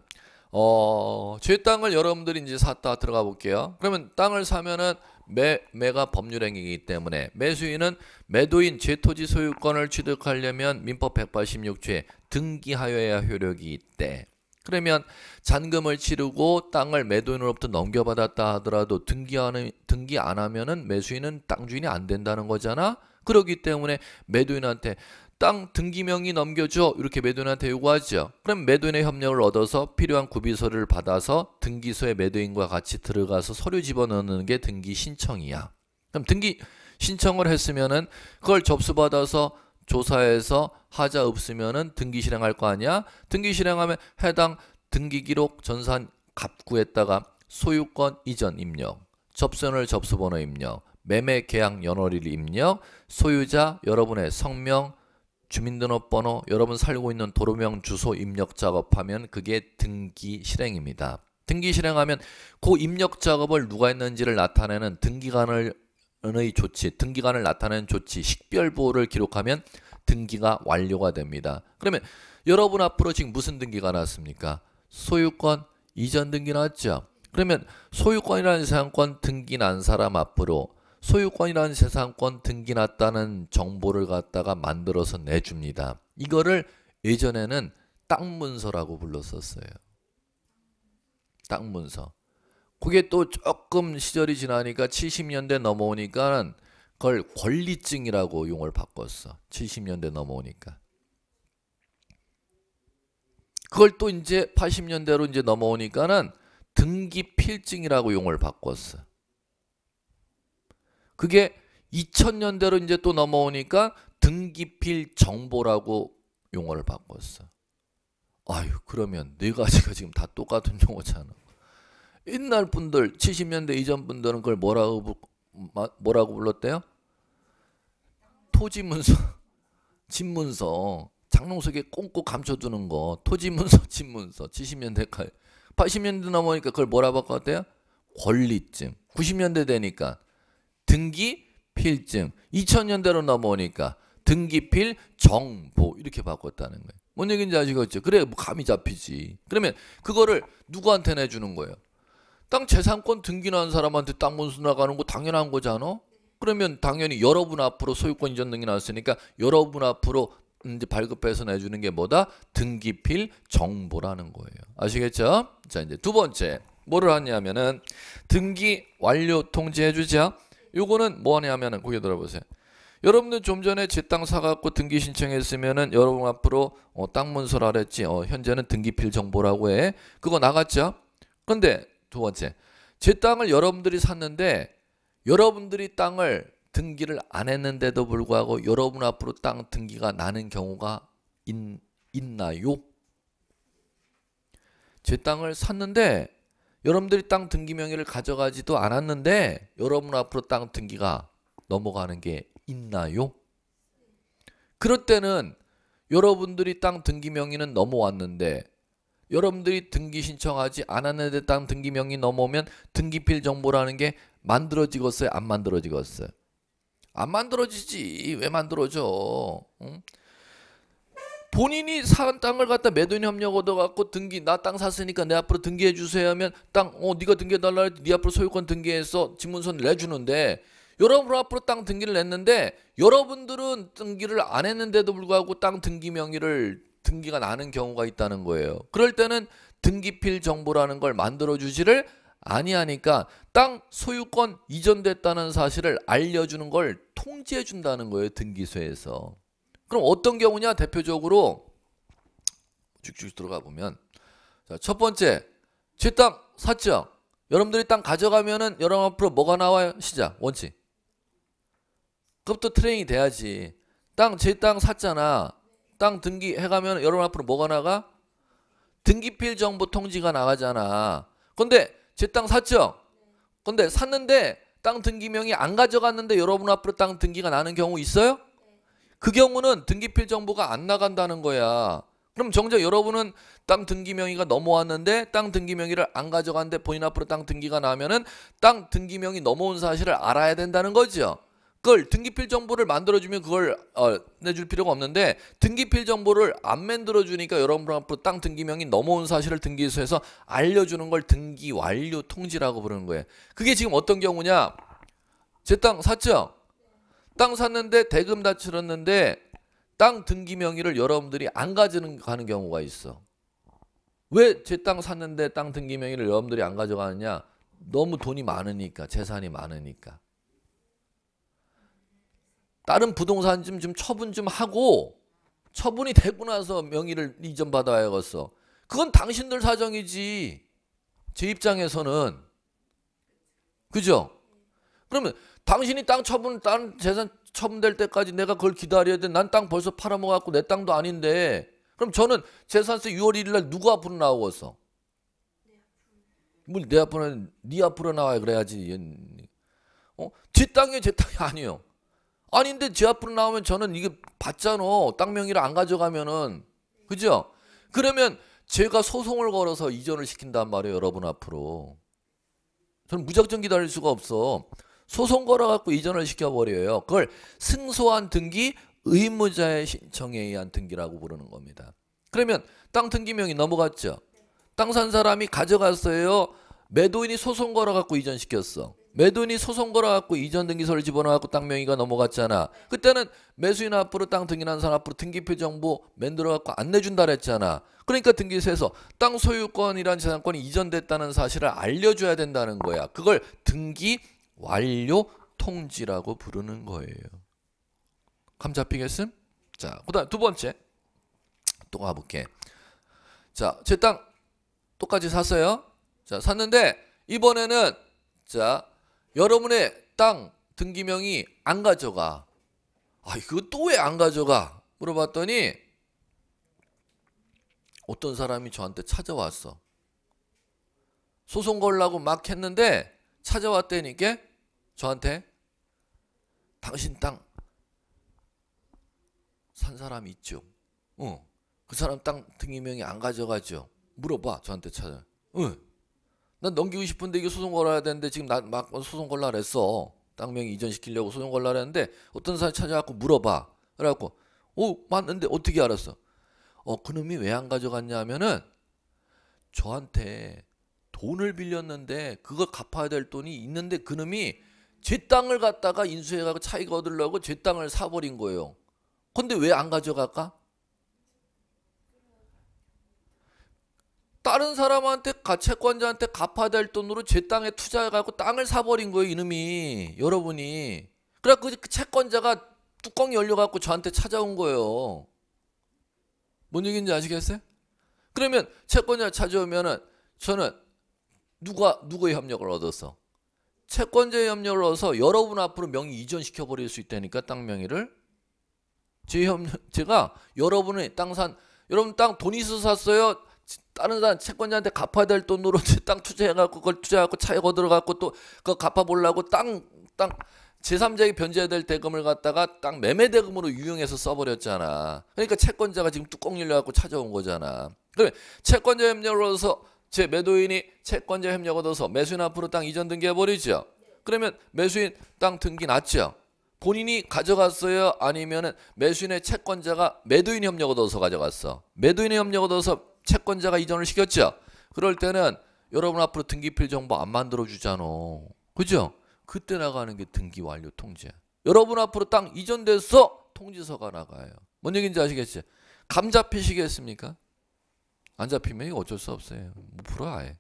어, 제 땅을 여러분들이 이제 샀다 들어가 볼게요. 그러면 땅을 사면은 매, 매가 법률행위이기 때문에 매수인은 매도인 제 토지 소유권을 취득하려면 민법 186조에 등기하여야 효력이 있대. 그러면 잔금을 치르고 땅을 매도인으로부터 넘겨받았다 하더라도 등기하 등기 안 하면은 매수인은 땅 주인이 안 된다는 거잖아. 그러기 때문에 매도인한테 땅 등기명이 넘겨줘 이렇게 매도인한테 요구하죠. 그럼 매도인의 협력을 얻어서 필요한 구비서를 받아서 등기소에 매도인과 같이 들어가서 서류 집어넣는 게 등기 신청이야. 그럼 등기 신청을 했으면은 그걸 접수받아서 조사해서 하자 없으면은 등기 실행할 거 아니야? 등기 실행하면 해당 등기 기록 전산 갑구에다가 소유권 이전 입력, 접수을 접수번호 입력, 매매 계약 연월일 입력, 소유자 여러분의 성명, 주민등록번호, 여러분 살고 있는 도로명 주소 입력 작업하면 그게 등기 실행입니다. 등기 실행하면 그 입력 작업을 누가 했는지를 나타내는 등기관을 의 조치, 등기관을 나타내는 조치, 식별보호를 기록하면 등기가 완료가 됩니다. 그러면 여러분 앞으로 지금 무슨 등기가 나왔습니까? 소유권 이전 등기 나왔죠? 그러면 소유권이라는 세상권 등기 난 사람 앞으로 소유권이라는 세상권 등기 났다는 정보를 갖다가 만들어서 내줍니다. 이거를 예전에는 땅문서라고 불렀었어요. 땅문서. 그게 또 조금 시절이 지나니까 70년대 넘어오니까는 그걸 권리증이라고 용어를 바꿨어. 70년대 넘어오니까. 그걸 또 이제 80년대로 이제 넘어오니까는 등기 필증이라고 용어를 바꿨어. 그게 2000년대로 이제 또 넘어오니까 등기필 정보라고 용어를 바꿨어. 아유, 그러면 네 가지가 지금 다 똑같은 용어잖아. 옛날 분들 70년대 이전 분들은 그걸 뭐라고 뭐라고 불렀대요? 토지문서, 집문서, 장롱 속에 꽁꽁 감춰두는 거, 토지문서, 집문서, 70년대까지. 80년대 넘어니까 그걸 뭐라 바꿨대요? 권리증. 90년대 되니까 등기, 필증. 2000년대로 넘어오니까 등기필, 정보 이렇게 바꿨다는 거예요. 뭔 얘기인지 아시겠죠? 그래, 뭐 감이 잡히지. 그러면 그거를 누구한테 내주는 거예요? 땅 재산권 등기난 사람한테 땅 문수 나가는 거 당연한 거잖아. 그러면 당연히 여러분 앞으로 소유권 이전 등기 나왔으니까 여러분 앞으로 이제 발급해서 내주는 게 뭐다? 등기필 정보라는 거예요. 아시겠죠? 자 이제 두 번째 뭐를 하냐면은 등기 완료 통지해 주자. 요거는 뭐 하냐면은 거기 들어보세요. 여러분들 좀 전에 제 땅 사갖고 등기 신청했으면은 여러분 앞으로 어, 땅 문서라 그랬지. 어, 현재는 등기필 정보라고 해. 그거 나갔죠? 근데 두 번째, 제 땅을 여러분들이 샀는데 여러분들이 땅을 등기를 안 했는데도 불구하고 여러분 앞으로 땅 등기가 나는 경우가 있, 있나요? 제 땅을 샀는데 여러분들이 땅 등기 명의를 가져가지도 않았는데 여러분 앞으로 땅 등기가 넘어가는 게 있나요? 그럴 때는 여러분들이 땅 등기 명의는 넘어왔는데 여러분들이 등기 신청하지 않았는데 땅 등기명이 넘어오면 등기필 정보라는 게 만들어지겠어요? 안 만들어지겠어요? 안 만들어지지. 왜 만들어져? 응? 본인이 산 땅을 갖다 매도인 협력 얻어갖고 등기 나 땅 샀으니까 내 앞으로 등기해 주세요 하면 땅 어 네가 등기해 달라 해네 앞으로 소유권 등기해서 집문서 내주는데 여러분 앞으로 땅 등기를 냈는데 여러분들은 등기를 안 했는데도 불구하고 땅 등기 명의를 등기가 나는 경우가 있다는 거예요. 그럴 때는 등기필 정보라는 걸 만들어 주지를 아니하니까 땅 소유권 이전됐다는 사실을 알려주는 걸 통지해 준다는 거예요 등기소에서 그럼 어떤 경우냐 대표적으로 쭉쭉 들어가 보면 자, 첫 번째 제 땅 샀죠 여러분들이 땅 가져가면은 여러분 앞으로 뭐가 나와요 시작 원칙 그것도 트레이닝이 돼야지 땅 제 땅 샀잖아 땅 등기 해가면 여러분 앞으로 뭐가 나가? 등기필 정보 통지가 나가잖아. 근데 제 땅 샀죠? 근데 샀는데 땅 등기명이 안 가져갔는데 여러분 앞으로 땅 등기가 나는 경우 있어요? 그 경우는 등기필 정보가 안 나간다는 거야. 그럼 정작 여러분은 땅 등기명의가 넘어왔는데 땅 등기명의를 안 가져갔는데 본인 앞으로 땅 등기가 나면은 땅 등기명이 넘어온 사실을 알아야 된다는 거죠. 그걸 등기필 정보를 만들어주면 그걸 어, 내줄 필요가 없는데 등기필 정보를 안 만들어주니까 여러분 앞으로 땅 등기명이 넘어온 사실을 등기소에서 알려주는 걸 등기 완료 통지라고 부르는 거예요. 그게 지금 어떤 경우냐? 제 땅 샀죠? 땅 샀는데 대금 다 치렀는데 땅 등기 명의를 여러분들이 안 가지는 가는 경우가 있어. 왜 제 땅 샀는데 땅 등기 명의를 여러분들이 안 가져가느냐? 너무 돈이 많으니까 재산이 많으니까. 다른 부동산 좀, 좀 처분 좀 하고 처분이 되고 나서 명의를 이전 받아야겠어. 그건 당신들 사정이지. 제 입장에서는 그죠? 그러면 당신이 땅 처분, 다른 재산 처분될 때까지 내가 그걸 기다려야 돼. 난 땅 벌써 팔아먹었고 내 땅도 아닌데. 그럼 저는 재산세 6월 1일 날 누구 앞으로 나오겠어? 뭘내 앞으로 네 앞으로 나와야 그래야지. 어? 지 땅이 제 땅이 아니에요. 아닌데 제 앞으로 나오면 저는 이게 받잖아. 땅 명의를 안 가져가면은 그죠? 그러면 제가 소송을 걸어서 이전을 시킨단 말이에요, 여러분 앞으로. 저는 무작정 기다릴 수가 없어. 소송 걸어갖고 이전을 시켜버려요. 그걸 승소한 등기 의무자의 신청에 의한 등기라고 부르는 겁니다. 그러면 땅 등기명이 넘어갔죠. 땅 산 사람이 가져갔어요. 매도인이 소송 걸어갖고 이전시켰어. 매도인이 소송 걸어갖고 이전 등기서를 집어넣어갖고 땅 명의가 넘어갔잖아. 그때는 매수인 앞으로 땅 등기난 사람 앞으로 등기표 정보 만들어갖고 안 내준다 그랬잖아. 그러니까 등기소에서 땅 소유권이란 재산권이 이전됐다는 사실을 알려줘야 된다는 거야. 그걸 등기 완료 통지라고 부르는 거예요. 감 잡히겠음? 자, 그다음 두 번째 또 가볼게. 자, 제 땅 똑같이 샀어요. 자, 샀는데 이번에는 자 여러분의 땅 등기명이 안 가져가. 아, 이거 또 왜 안 가져가? 물어봤더니 어떤 사람이 저한테 찾아왔어. 소송 걸라고 막 했는데 찾아왔다니까 저한테 당신 땅 산 사람 있죠? 어. 그 사람 땅 등기명이 안 가져가죠? 물어봐 저한테 찾아. 응. 난 넘기고 싶은데 이게 소송 걸어야 되는데 지금 나막 소송 걸라 그랬어. 땅명 이전시키려고 소송 걸라 그랬는데 어떤 사람이 찾아갖고 물어봐. 그래갖고 오 어, 맞는데 어떻게 알았어? 어 그놈이 왜 안 가져갔냐면은 저한테 돈을 빌렸는데 그걸 갚아야 될 돈이 있는데 그놈이 제 땅을 갖다가 인수해가고 차익 얻으려고 제 땅을 사버린 거예요. 근데 왜 안 가져갈까? 다른 사람한테 가채권자한테 갚아야 될 돈으로 제 땅에 투자해갖고 땅을 사버린 거예요 이놈이 여러분이 그래 그 채권자가 뚜껑이 열려갖고 저한테 찾아온 거예요 뭔 얘기인지 아시겠어요? 그러면 채권자 찾아오면은 저는 누가 누구의 협력을 얻었어 채권자의 협력을 얻어서 여러분 앞으로 명의 이전시켜 버릴 수 있다니까 땅 명의를 제 협력 제가 여러분의 땅 산 여러분 땅돈 있어서 샀어요 다른 사람 채권자한테 갚아야 될 돈으로 땅 투자해갖고 그걸 투자하고 차익 얻어갖고 또 그거 갚아보려고 땅 땅 제3자에게 변제해야 될 대금을 갖다가 땅 매매 대금으로 유용해서 써버렸잖아. 그러니까 채권자가 지금 뚜껑 열려갖고 찾아온 거잖아. 그래 채권자 협력으로서 제 매도인이 채권자 협력 얻어서 매수인 앞으로 땅 이전 등기해버리죠. 그러면 매수인 땅 등기 났죠. 본인이 가져갔어요? 아니면은 매수인의 채권자가 매도인 협력 얻어서 가져갔어? 매도인의 협력 얻어서 채권자가 이전을 시켰죠. 그럴 때는 여러분 앞으로 등기필 정보 안 만들어 주잖아. 그죠? 그때 나가는 게 등기 완료 통지야. 여러분 앞으로 땅 이전돼서 통지서가 나가요. 뭔 얘기인지 아시겠지? 감 잡히시겠습니까? 안 잡히면 이거 어쩔 수 없어요. 뭐불어 아예.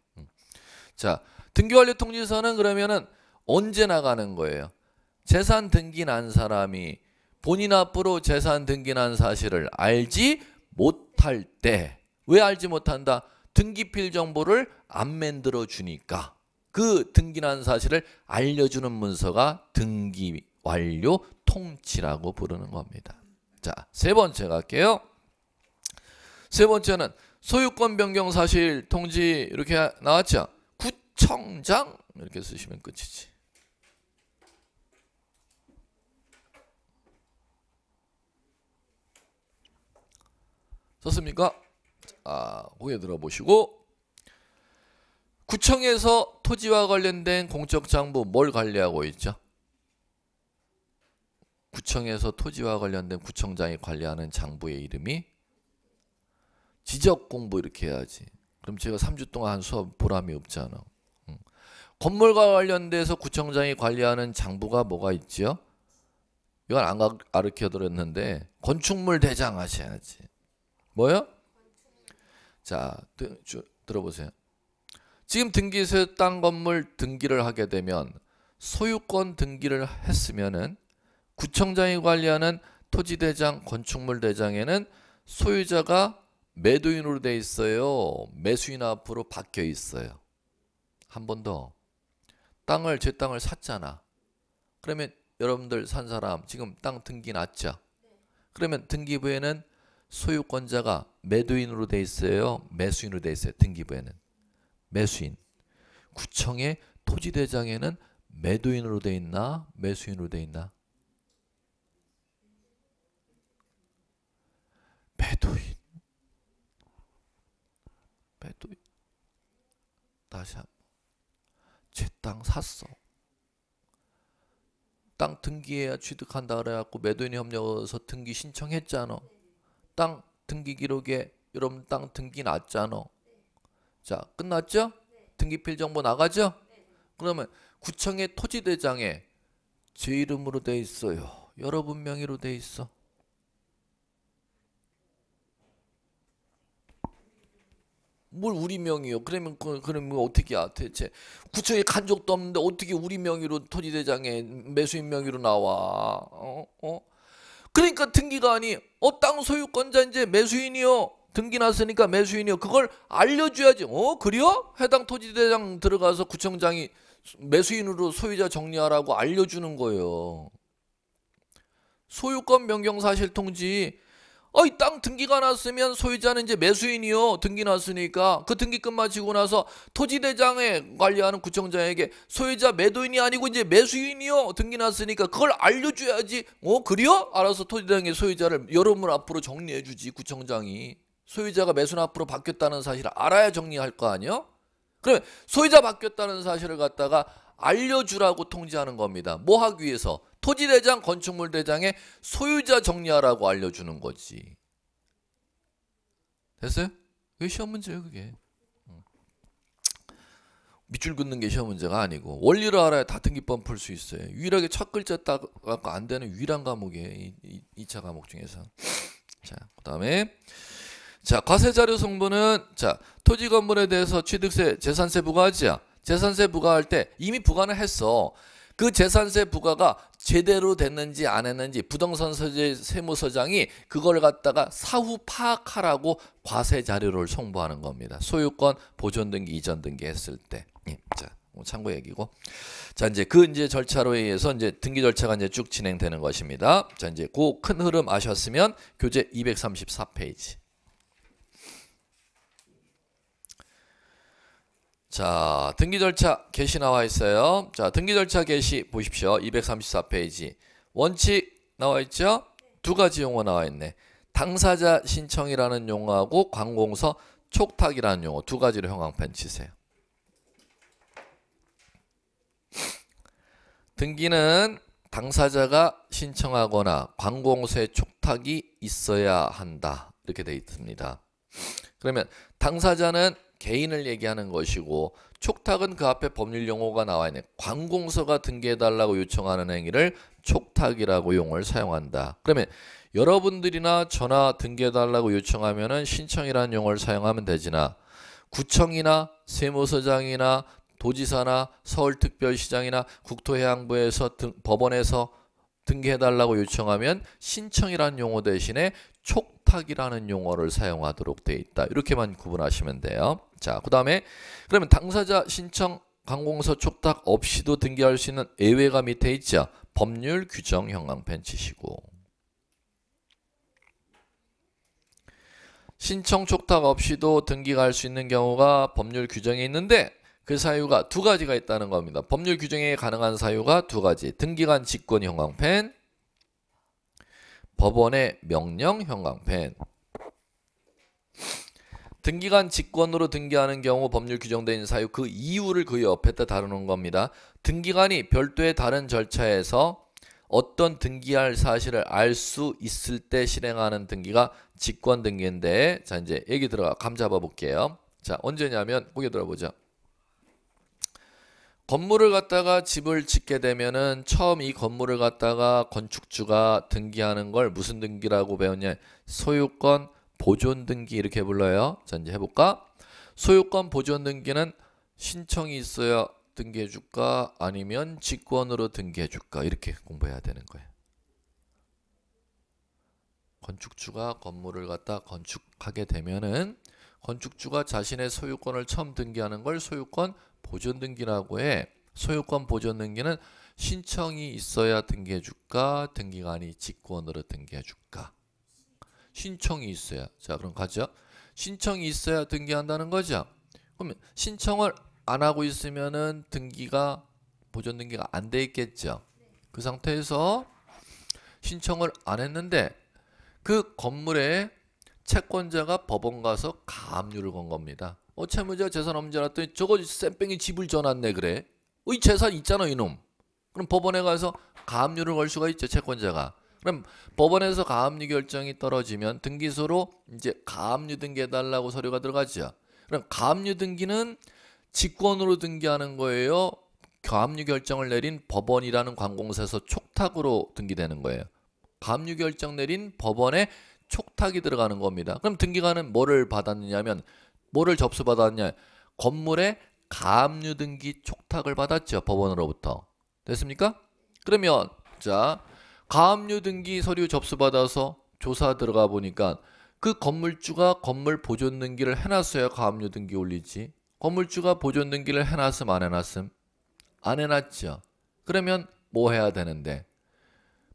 자, 등기 완료 통지서는 그러면은 언제 나가는 거예요? 재산 등기 난 사람이 본인 앞으로 재산 등기 난 사실을 알지 못할 때왜 알지 못한다? 등기필 정보를 안 만들어 주니까 그 등기란 사실을 알려주는 문서가 등기 완료 통치라고 부르는 겁니다. 자, 세 번째 갈게요. 세 번째는 소유권 변경 사실 통지 이렇게 나왔죠. 구청장 이렇게 쓰시면 끝이지. 썼습니까? 아, 후에 들어보시고 구청에서 토지와 관련된 공적 장부 뭘 관리하고 있죠? 구청에서 토지와 관련된 구청장이 관리하는 장부의 이름이 지적 공부 이렇게 해야지. 그럼 제가 3주 동안 한 수업 보람이 없잖아. 응. 건물과 관련돼서 구청장이 관리하는 장부가 뭐가 있지요? 이건 안 가르쳐 드렸는데 건축물 대장 하셔야지. 뭐요? 자, 들어보세요. 지금 등기소에 땅 건물 등기를 하게 되면 소유권 등기를 했으면은 구청장이 관리하는 토지대장, 건축물대장에는 소유자가 매도인으로 돼 있어요. 매수인 앞으로 바뀌어 있어요. 한 번 더. 땅을 제 땅을 샀잖아. 그러면 여러분들 산 사람 지금 땅 등기 났죠? 네. 그러면 등기부에는 소유권자가 매도인으로 돼 있어요. 매수인으로 돼 있어요. 등기부에는. 매수인. 구청의 토지대장에는 매도인으로 돼 있나? 매수인으로 돼 있나? 매도인. 매도인. 다시 한번. 제땅 샀어. 땅 등기해야 취득한다 그래갖고 매도인이 협력해서 등기 신청했잖아. 땅 등기 기록에 여러분 땅 등기 났잖아. 자, 끝났죠? 등기필 정보 나가죠? 그러면 구청의 토지대장에 제 이름으로 돼 있어요. 여러분 명의로 돼 있어. 뭘 우리 명의요? 그러면 그, 그럼 뭐 어떻게 아 대체 구청에 간 적도 없는데 어떻게 우리 명의로 토지대장에 매수인 명의로 나와? 어? 어? 그러니까 등기가 아니 어땅 소유권자 이제 매수인이요 등기 났으니까 매수인이요 그걸 알려줘야지 어 그래요? 해당 토지대장 들어가서 구청장이 매수인으로 소유자 정리하라고 알려주는 거예요 소유권 변경 사실 통지 어, 이땅 등기가 났으면 소유자는 이제 매수인이요. 등기 났으니까 그 등기 끝마치고 나서 토지대장에 관리하는 구청장에게 소유자 매도인이 아니고 이제 매수인이요. 등기 났으니까 그걸 알려줘야지. 어, 그리요 알아서 토지대장의 소유자를 여러분 앞으로 정리해주지 구청장이. 소유자가 매수인 앞으로 바뀌었다는 사실을 알아야 정리할 거 아니요? 그럼 소유자 바뀌었다는 사실을 갖다가 알려주라고 통지하는 겁니다. 뭐 하기 위해서? 토지대장, 건축물대장의 소유자 정리하라고 알려주는 거지. 됐어요? 그게 시험 문제예요, 그게. 밑줄 긋는 게 시험 문제가 아니고 원리를 알아야 같은 기법 풀 수 있어요. 유일하게 첫 글자 따갖고 안 되는 유일한 과목이에요. 이, 차 과목 중에서. 자, 그 다음에 자 과세 자료 성분은 자 토지 건물에 대해서 취득세, 재산세 부과하지요. 재산세 부과할 때 이미 부과는 했어. 그 재산세 부과가 제대로 됐는지 안 했는지 부동산 세무서장이 그걸 갖다가 사후 파악하라고 과세 자료를 송부하는 겁니다. 소유권 보존 등기 이전 등기 했을 때. 예, 자. 뭐 참고 얘기고. 자, 이제 그 이제 절차로 의해서 이제 등기 절차가 이제 쭉 진행되는 것입니다. 자, 이제 그 큰 흐름 아셨으면 교재 234페이지. 자, 등기 절차 개시 나와 있어요. 자, 등기 절차 개시 보십시오. 234페이지. 원칙 나와 있죠? 두 가지 용어 나와 있네. 당사자 신청이라는 용어하고 관공서 촉탁이라는 용어 두 가지로 형광펜 치세요. 등기는 당사자가 신청하거나 관공서에 촉탁이 있어야 한다. 이렇게 돼 있습니다. 그러면 당사자는 개인을 얘기하는 것이고 촉탁은 그 앞에 법률 용어가 나와 있는 관공서가 등기해달라고 요청하는 행위를 촉탁이라고 용어를 사용한다. 그러면 여러분들이나 전화 등기해달라고 요청하면은 신청이라는 용어를 사용하면 되지나 구청이나 세무서장이나 도지사나 서울특별시장이나 국토해양부에서 등, 법원에서 등기해달라고 요청하면 신청이라는 용어 대신에 촉탁이라는 용어를 사용하도록 돼 있다. 이렇게만 구분하시면 돼요. 자, 그 다음에 그러면 당사자 신청 관공서 촉탁 없이도 등기할 수 있는 예외가 밑에 있죠. 법률 규정 형광펜 치시고 신청 촉탁 없이도 등기할 수 있는 경우가 법률 규정에 있는데 그 사유가 두 가지가 있다는 겁니다. 법률 규정에 가능한 사유가 두 가지. 등기관 직권 형광펜, 법원의 명령 형광펜 등기관 직권으로 등기하는 경우 법률 규정된 사유 그 이유를 그 옆에다 다루는 겁니다. 등기관이 별도의 다른 절차에서 어떤 등기할 사실을 알 수 있을 때 실행하는 등기가 직권 등기인데 자 이제 얘기 들어가 감 잡아볼게요. 자 언제냐면 고개 들어보죠. 건물을 갖다가 집을 짓게 되면은 처음 이 건물을 갖다가 건축주가 등기하는 걸 무슨 등기라고 배웠냐 소유권 보존 등기 이렇게 불러요 자 이제 해볼까 소유권 보존 등기는 신청이 있어야 등기해 줄까 아니면 직권으로 등기해 줄까 이렇게 공부해야 되는 거예요 건축주가 건물을 갖다 건축하게 되면은 건축주가 자신의 소유권을 처음 등기하는 걸 소유권 보존 등기라고 해. 소유권 보존 등기는 신청이 있어야 등기해 줄까? 등기가 아닌 직권으로 등기해 줄까? 신청이 있어야. 자, 그럼 가죠. 신청이 있어야 등기한다는 거죠. 그러면 신청을 안 하고 있으면은 등기가 보존 등기가 안 돼 있겠죠. 그 상태에서 신청을 안 했는데 그 건물에 채권자가 법원 가서 가압류를 건 겁니다. 어, 채무자 재산 없는 줄 알았더니 저거 쌤뺑이 집을 전놨네 그래. 어, 이 재산 있잖아 이놈. 그럼 법원에 가서 가압류를 걸 수가 있죠 채권자가. 그럼 법원에서 가압류 결정이 떨어지면 등기소로 이제 가압류 등기해달라고 서류가 들어가죠. 그럼 가압류 등기는 직권으로 등기하는 거예요. 가압류 결정을 내린 법원이라는 관공서에서 촉탁으로 등기되는 거예요. 가압류 결정 내린 법원에 촉탁이 들어가는 겁니다. 그럼 등기관은 뭐를 받았느냐면 뭐를 접수받았냐? 건물에 가압류 등기 촉탁을 받았죠. 법원으로부터. 됐습니까? 그러면 자, 가압류 등기 서류 접수받아서 조사 들어가 보니까 그 건물주가 건물 보존 등기를 해놨어야 가압류 등기 올리지. 건물주가 보존 등기를 해놨음 안 해놨음? 안 해놨죠. 그러면 뭐 해야 되는데?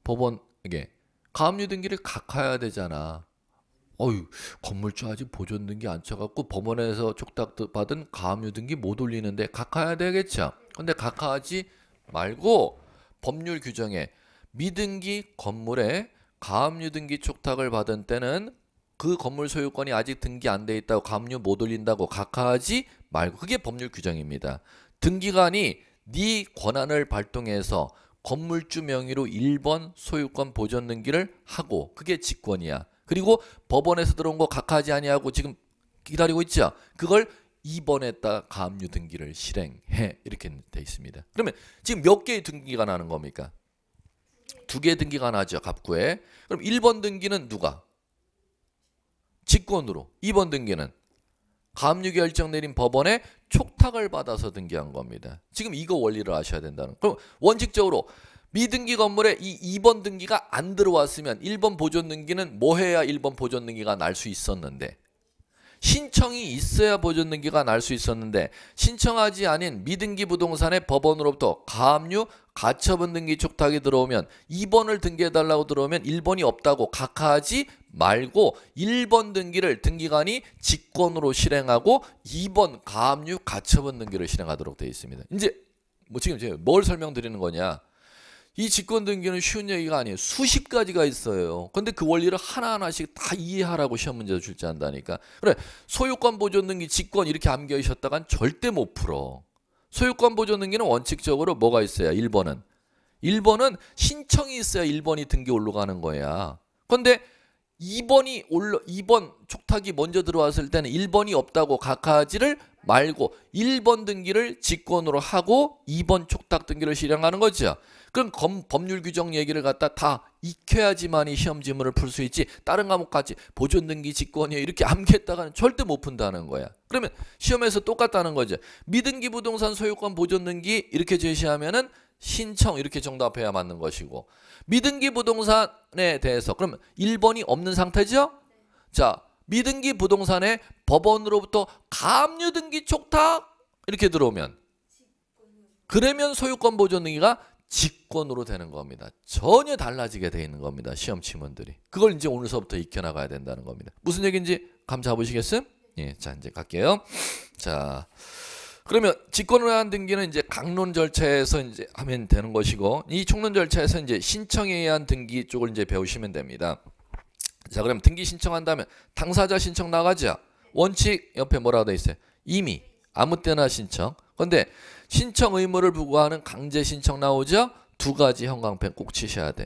법원 에게 가압류 등기를 각하해야 되잖아. 어휴 건물주 아직 보존 등기 안 쳐갖고 법원에서 촉탁받은 가압류 등기 못 올리는데 각하야 되겠죠. 근데 각하하지 말고 법률 규정에 미등기 건물에 가압류 등기 촉탁을 받은 때는 그 건물 소유권이 아직 등기 안 돼 있다고 가압류 못 올린다고 각하하지 말고 그게 법률 규정입니다. 등기관이 네 권한을 발동해서 건물주 명의로 1번 소유권 보존 등기를 하고 그게 직권이야. 그리고 법원에서 들어온 거 각하지 아니하고 지금 기다리고 있죠. 그걸 입원했다 가압류 등기를 실행해 이렇게 돼 있습니다. 그러면 지금 몇 개의 등기가 나는 겁니까? 두 개의 등기가 나죠. 갑구에. 그럼 1번 등기는 누가? 직권으로. 2번 등기는 가압류 결정 내린 법원에 촉탁을 받아서 등기한 겁니다. 지금 이거 원리를 아셔야 된다는. 그럼 원칙적으로 미등기 건물에 이 2번 등기가 안 들어왔으면 1번 보존 등기는 뭐 해야 1번 보존 등기가 날 수 있었는데 신청이 있어야 보존 등기가 날 수 있었는데 신청하지 않은 미등기 부동산의 법원으로부터 가압류 가처분 등기 촉탁이 들어오면 2번을 등기해 달라고 들어오면 1번이 없다고 각하하지 말고 1번 등기를 등기관이 직권으로 실행하고 2번 가압류 가처분 등기를 실행하도록 되어 있습니다. 이제 뭐 지금 제가 뭘 설명드리는 거냐? 이 직권 등기는 쉬운 얘기가 아니에요. 수십 가지가 있어요. 근데 그 원리를 하나하나씩 다 이해하라고 시험 문제 출제한다니까. 그래. 소유권 보존 등기 직권 이렇게 암겨 있었다간 절대 못 풀어. 소유권 보존 등기는 원칙적으로 뭐가 있어야 1번은 1번은 신청이 있어야 1번이 등기 올라가는 거야. 근데 2번이 올라 2번 촉탁이 먼저 들어왔을 때는 1번이 없다고 각하지를 말고 1번 등기를 직권으로 하고 2번 촉탁 등기를 실행하는 거죠. 그럼 검, 법률 규정 얘기를 갖다 다 익혀야지만이 시험 지문을 풀 수 있지 다른 과목까지 보존등기 직권이 이렇게 암기했다가는 절대 못 푼다는 거야. 그러면 시험에서 똑같다는 거죠. 미등기 부동산 소유권 보존등기 이렇게 제시하면은 신청 이렇게 정답해야 맞는 것이고 미등기 부동산에 대해서 그러면 1번이 없는 상태죠? 자 미등기 부동산에 법원으로부터 감압류 등기 촉탁 이렇게 들어오면 그러면 소유권 보존 등기가 직권으로 되는 겁니다. 전혀 달라지게 되어 있는 겁니다. 시험 지문들이. 그걸 이제 오늘서부터 익혀 나가야 된다는 겁니다. 무슨 얘기인지 감 잡으시겠어요? 예. 자, 이제 갈게요. 자. 그러면 직권으로 한 등기는 이제 강론 절차에서 이제 하면 되는 것이고 이 총론 절차에서 이제 신청에 의한 등기 쪽을 이제 배우시면 됩니다. 자, 그럼 등기 신청한다면 당사자 신청 나가죠. 원칙 옆에 뭐라고 돼 있어요? 이미 아무 때나 신청. 근데 신청 의무를 부과하는 강제 신청 나오죠? 두 가지 형광펜 꼭 치셔야 돼.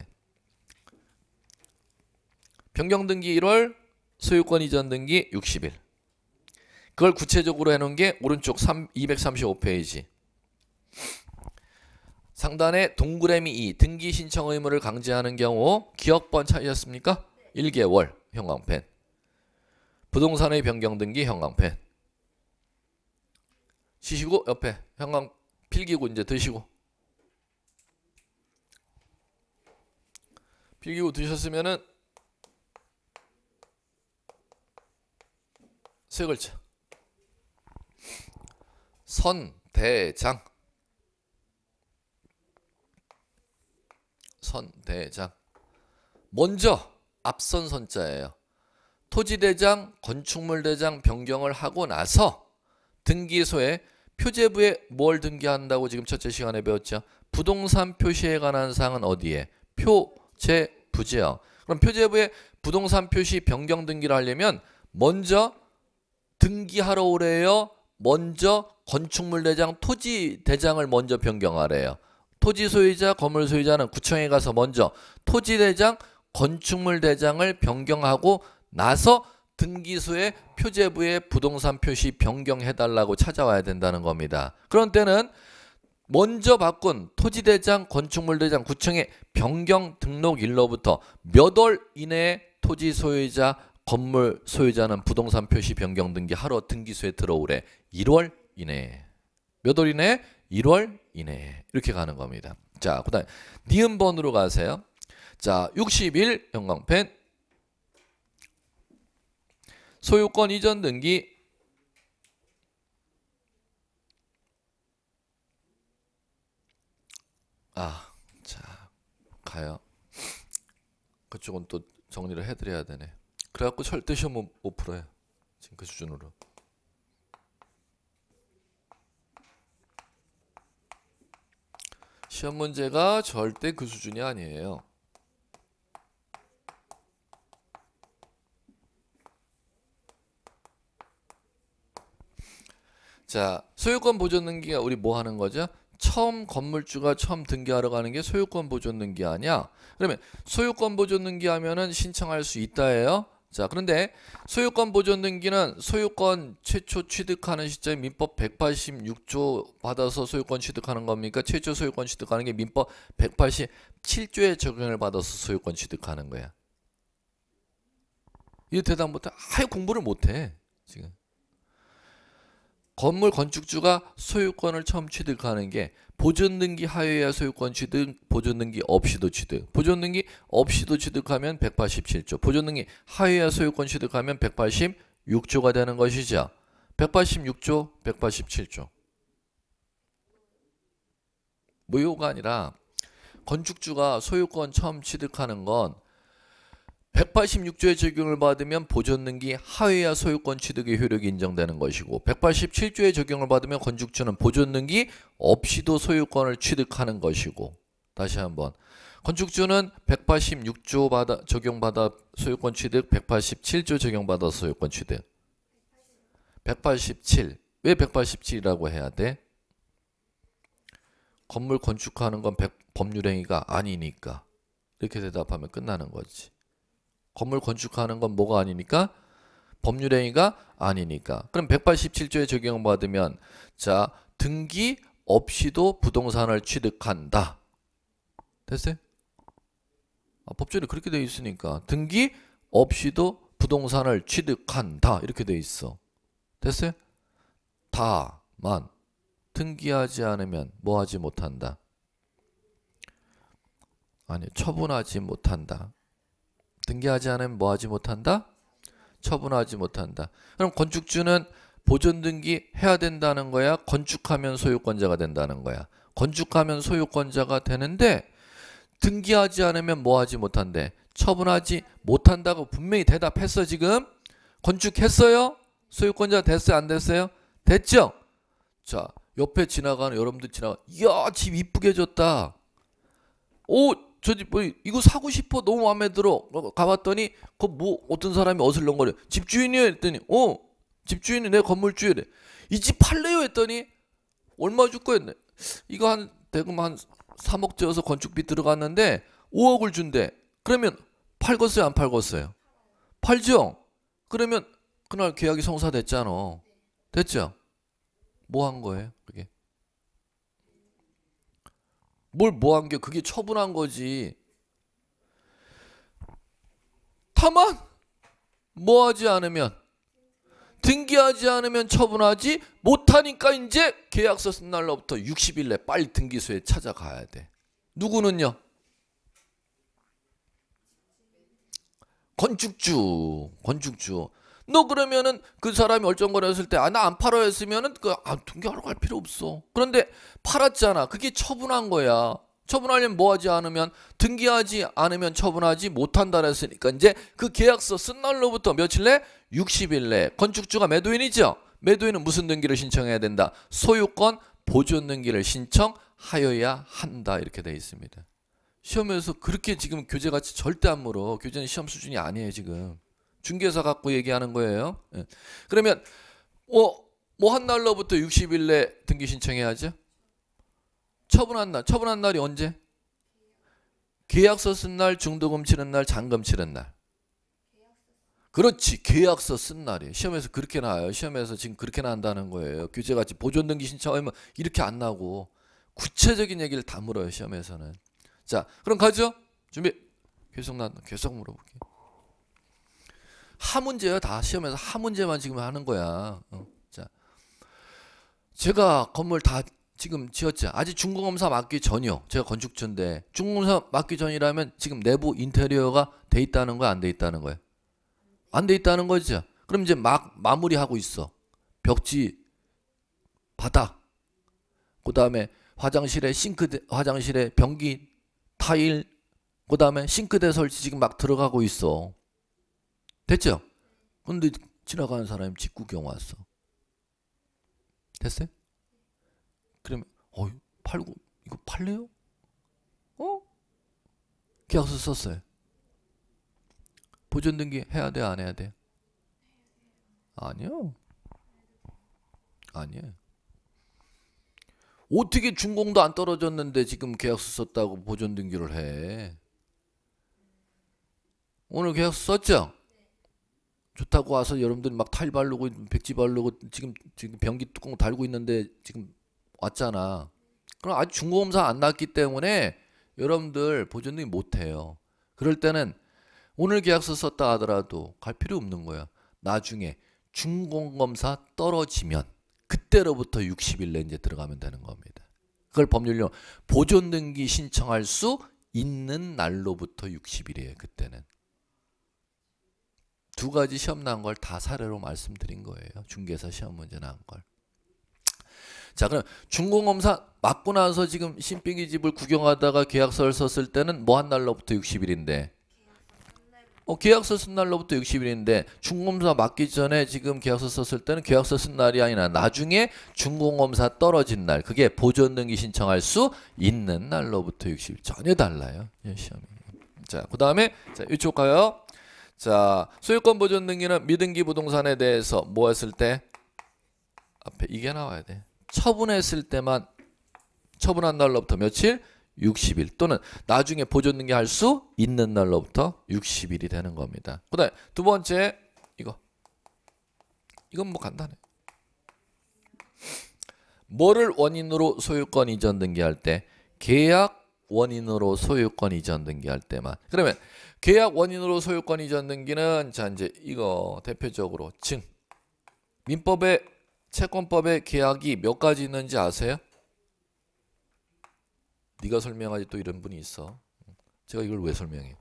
변경 등기 1월, 소유권 이전 등기 60일. 그걸 구체적으로 해 놓은 게 오른쪽 3, 235페이지. 상단에 동그라미 2 등기 신청 의무를 강제하는 경우 기억번 차이셨습니까? 1개월 형광펜 부동산의 변경 등기 형광펜 쉬시고 옆에 형광 필기구 이제 드시고 필기구 드셨으면은 세 글자 선대장 선대장 먼저 앞선 선자예요. 토지대장, 건축물대장 변경을 하고 나서 등기소에 표제부에 뭘 등기한다고 지금 첫째 시간에 배웠죠? 부동산 표시에 관한 사항은 어디에? 표제부지요. 그럼 표제부에 부동산 표시 변경 등기를 하려면 먼저 등기하러 오래요. 먼저 건축물 대장, 토지 대장을 먼저 변경하래요. 토지 소유자, 건물 소유자는 구청에 가서 먼저 토지 대장, 건축물 대장을 변경하고 나서 등기소에 표제부에 부동산 표시 변경해달라고 찾아와야 된다는 겁니다. 그런 때는 먼저 바꾼 토지대장, 건축물대장, 구청의 변경 등록일로부터 몇 월 이내에 토지 소유자, 건물 소유자는 부동산 표시 변경 등기 하러 등기소에 들어오래. 1월 이내에. 몇 월 이내에? 1월 이내에. 이렇게 가는 겁니다. 자, 그 다음에 니은번으로 가세요. 자, 61 영광펜 소유권 이전 등기 아, 자, 가요. 그쪽은 또 정리를 해드려야 되네. 그래갖고 절대 시험은 5%예요. 뭐, 뭐 지금 그 수준으로. 시험 문제가 절대 그 수준이 아니에요. 자, 소유권 보존 등기가 우리 뭐 하는 거죠? 처음 건물주가 처음 등기하러 가는 게 소유권 보존 등기 아니야? 그러면 소유권 보존 등기 하면은 신청할 수 있다예요. 자, 그런데 소유권 보존 등기는 소유권 최초 취득하는 시점 민법 186조 받아서 소유권 취득하는 겁니까? 최초 소유권 취득하는 게 민법 187조에 적용을 받아서 소유권 취득하는 거야. 이 대답 못해. 아예 공부를 못해 지금. 건물 건축주가 소유권을 처음 취득하는 게 보존등기 하여야 소유권 취득, 보존등기 없이도 취득. 보존등기 없이도 취득하면 187조, 보존등기 하여야 소유권 취득하면 186조가 되는 것이죠. 186조, 187조. 무효가 아니라 건축주가 소유권 처음 취득하는 건 186조의 적용을 받으면 보존등기 하회야 소유권 취득의 효력이 인정되는 것이고 187조의 적용을 받으면 건축주는 보존등기 없이도 소유권을 취득하는 것이고 다시 한번 건축주는 186조 받아 적용받아 소유권 취득 187조 적용받아 소유권 취득 187왜 187이라고 해야 돼? 건물 건축하는 건 법률 행위가 아니니까 이렇게 대답하면 끝나는 거지 건물 건축하는 건 뭐가 아니니까 법률행위가 아니니까. 그럼 187조에 적용받으면 자 등기 없이도 부동산을 취득한다. 됐어요? 아, 법조에 그렇게 돼 있으니까 등기 없이도 부동산을 취득한다 이렇게 돼 있어. 됐어요? 다만 등기하지 않으면 뭐하지 못한다. 아니 처분하지 못한다. 등기하지 않으면 뭐 하지 못한다? 처분하지 못한다. 그럼 건축주는 보존 등기 해야 된다는 거야? 건축하면 소유권자가 된다는 거야? 건축하면 소유권자가 되는데 등기하지 않으면 뭐 하지 못한대? 처분하지 못한다고 분명히 대답했어 지금? 건축했어요? 소유권자 됐어요? 안 됐어요? 됐죠? 자 옆에 지나가는 여러분들 지나가 이야 집 이쁘게 졌다오 저뭐 이거 사고 싶어 너무 마음에 들어 가봤더니 그 뭐 어떤 사람이 어슬렁거려 집주인이요 했더니 어 집주인이 내 건물주래 이 집 팔래요 했더니 얼마 줄 거였네 이거 한 대금 한 3억 들어서 건축비 들어갔는데 5억을 준대 그러면 팔겠어요 안 팔겠어요 팔죠 그러면 그날 계약이 성사됐잖아 됐죠 뭐 한 거예요 그게 뭘 뭐 한 게 그게 처분한 거지. 다만 뭐하지 않으면 등기하지 않으면 처분하지 못하니까 이제 계약서 쓴 날로부터 60일 내 빨리 등기소에 찾아가야 돼. 누구는요? 건축주, 건축주. 너 그러면은 그 사람이 얼쩡거렸을 때 아 나 안 팔아 했으면은 그아 등기하러 갈 필요 없어. 그런데 팔았잖아. 그게 처분한 거야. 처분하려면 뭐하지 않으면 등기하지 않으면 처분하지 못한다 그랬으니까 이제 그 계약서 쓴 날로부터 며칠 내 60일 내 건축주가 매도인이죠. 매도인은 무슨 등기를 신청해야 된다. 소유권 보존 등기를 신청하여야 한다 이렇게 돼 있습니다. 시험에서 그렇게 지금 교재같이 절대 안 물어. 교재는 시험 수준이 아니에요 지금. 중개사 갖고 얘기하는 거예요. 예. 그러면 뭐한 뭐 날로부터 60일 내 등기 신청해야죠. 처분한 날, 처분한 날이 언제? 계약서 쓴 날, 중도금 치른 날, 잔금 치른 날. 그렇지 계약서 쓴 날이에요 시험에서 그렇게 나와요 시험에서 지금 그렇게 나온다는 거예요 규제같이 보존등기 신청하면 이렇게 안 나고 구체적인 얘기를 다 물어요 시험에서는 자 그럼 가죠 준비 계속 나 계속 물어볼게요 하문제야 다 시험에서 하문제만 지금 하는 거야. 어, 자, 제가 건물 다 지금 지었죠. 아직 중공검사 맡기 전이요. 제가 건축주인데 중공검사 맡기 전이라면 지금 내부 인테리어가 돼 있다는 거야, 안 돼 있다는 거야? 안 돼 있다는 거죠. 그럼 이제 막 마무리하고 있어. 벽지, 바닥, 그 다음에 화장실에 싱크대, 화장실에 변기, 타일, 그 다음에 싱크대 설치 지금 막 들어가고 있어. 됐죠? 근데 지나가는 사람이 직구경 왔어. 됐어요? 그러면 어 팔고 이거 팔래요? 어? 계약서 썼어요. 보존 등기 해야 돼, 안 해야 돼? 아니요. 아니에요. 어떻게 준공도 안 떨어졌는데 지금 계약서 썼다고 보존 등기를 해? 오늘 계약서 썼죠? 좋다고 와서 여러분들 막탈 바르고 백지 바르고 지금 지금 변기 뚜껑 달고 있는데 지금 왔잖아. 그럼 아직 중고검사 안 났기 때문에 여러분들 보존등이 못 해요. 그럴 때는 오늘 계약서 썼다 하더라도 갈 필요 없는 거야. 나중에 중공검사 떨어지면 그때로부터 60일 내 이제 들어가면 되는 겁니다. 그걸 법률로 보존등기 신청할 수 있는 날로부터 60일이에요. 그때는. 두 가지 시험 난 걸 다 사례로 말씀드린 거예요. 중개사 시험 문제 나 걸. 자, 그럼 중공검사 맞고 나서 지금 신빙이 집을 구경하다가 계약서를 썼을 때는 뭐 한 날로부터 60일인데? 어, 계약서 쓴 날로부터 60일인데 중공검사 맞기 전에 지금 계약서 썼을 때는 계약서 쓴 날이 아니라 나중에 중공검사 떨어진 날 그게 보존등기 신청할 수 있는 날로부터 60일 전혀 달라요 시험이 자그 다음에 이쪽 가요 자, 소유권 보존 등기는 미등기 부동산에 대해서 뭐 했을 때 앞에 이게 나와야 돼. 처분했을 때만 처분한 날로부터 며칠? 60일 또는 나중에 보존 등기 할 수 있는 날로부터 60일이 되는 겁니다. 그다음 두 번째 이거 이건 뭐 간단해. 뭐를 원인으로 소유권 이전 등기할 때 계약 원인으로 소유권 이전 등기할 때만 그러면 계약 원인으로 소유권이 전등기는 자 이제 이거 대표적으로 증민법의 채권법의 계약이 몇 가지 있는지 아세요? 네가 설명하지 또 이런 분이 있어. 제가 이걸 왜 설명해?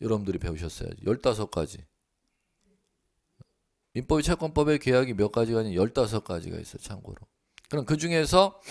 여러분들이 배우셨어야지. 15가지. 민법의 채권법의 계약이 몇 가지가 아닌 15가지가 있어 참고로. 그럼 그 중에서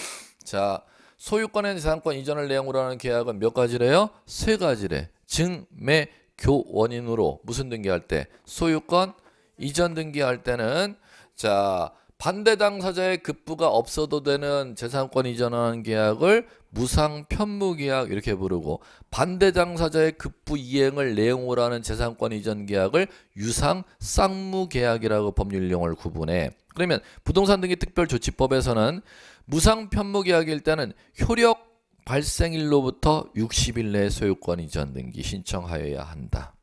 자 소유권의 재산권 이전을 내용으로 하는 계약은 몇 가지래요? 세 가지래. 증매 교원인으로 무슨 등기할 때 소유권 이전 등기할 때는 자 반대 당사자의 급부가 없어도 되는 재산권 이전하는 계약을 무상 편무 계약 이렇게 부르고 반대 당사자의 급부 이행을 내용으로 하는 재산권 이전 계약을 유상 쌍무 계약이라고 법률 용어를 구분해. 그러면 부동산 등기 특별조치법에서는 무상 편무 계약일 때는 효력 발생일로부터 60일 내에 소유권 이전 등기 신청하여야 한다.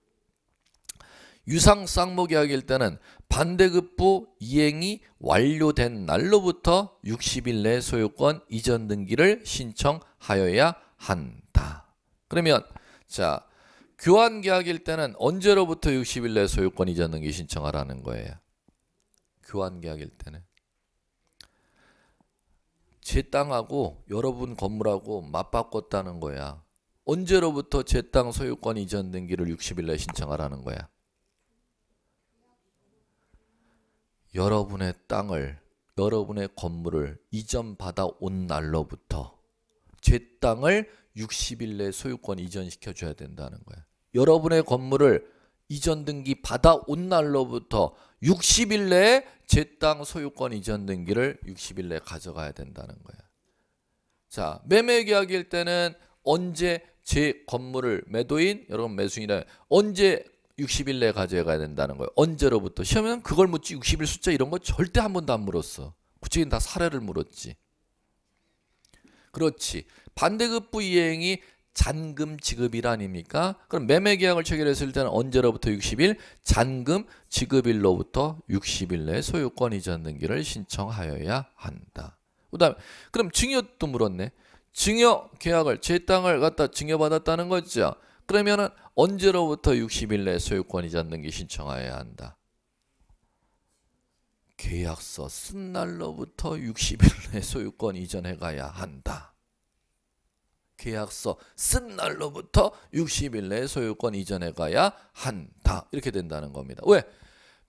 유상 쌍목계약일 때는 반대급부 이행이 완료된 날로부터 60일 내 소유권 이전 등기를 신청하여야 한다. 그러면 자 교환계약일 때는 언제로부터 60일 내 소유권 이전 등기 신청하라는 거예요? 교환계약일 때는 제 땅하고 여러분 건물하고 맞바꿨다는 거야. 언제로부터 제 땅 소유권 이전 등기를 60일 내 신청하라는 거야. 여러분의 땅을 여러분의 건물을 이전받아 온 날로부터 제 땅을 60일 내 소유권 이전시켜 줘야 된다는 거야. 여러분의 건물을 이전 등기 받아 온 날로부터 60일 내에 제땅 소유권 이전 등기를 60일 내에 가져가야 된다는 거야. 자, 매매 계약일 때는 언제 제 건물을 매도인 여러분 매수인이 언제 60일 내에 가져가야 된다는 거예요. 언제로부터 시험에는 그걸 묻지 60일 숫자 이런 거 절대 한 번도 안 물었어. 구체적인 다 사례를 물었지. 그렇지. 반대급부 이행이 잔금 지급일 아닙니까? 그럼 매매 계약을 체결했을 때는 언제로부터 60일? 잔금 지급일로부터 60일 내 소유권 이전 등기를 신청하여야 한다. 그다음 그럼 증여도 물었네. 증여 계약을 제 땅을 갖다 증여받았다는 거죠. 그러면은 언제로부터 60일 내 소유권 이전 등기 신청하여야 한다. 계약서 쓴 날로부터 60일 내 소유권 이전해 가야 한다. 계약서 쓴 날로부터 60일 내에 소유권 이전해 가야 한다. 이렇게 된다는 겁니다. 왜?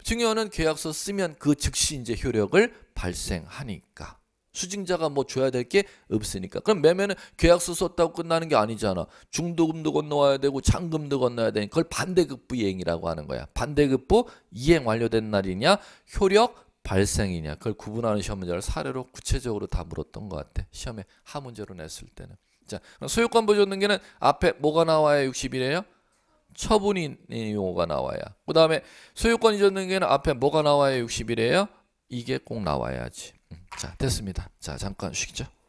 증여는 계약서 쓰면 그 즉시 이제 효력을 발생하니까. 수증자가 뭐 줘야 될 게 없으니까. 그럼 매매는 계약서 썼다고 끝나는 게 아니잖아. 중도금도 건너와야 되고 잔금도 건너야 되니 그걸 반대급부 이행이라고 하는 거야. 반대급부 이행 완료된 날이냐 효력 발생이냐 그걸 구분하는 시험 문제를 사례로 구체적으로 다 물었던 것 같아. 시험에 하 문제로 냈을 때는. 자, 소유권 보존등기는 앞에 뭐가 나와야 60이래요? 처분인 용어가 나와야. 그 다음에 소유권 이전 등기는 앞에 뭐가 나와야 60이래요? 이게 꼭 나와야지. 음, 자, 됐습니다. 자, 잠깐 쉬죠.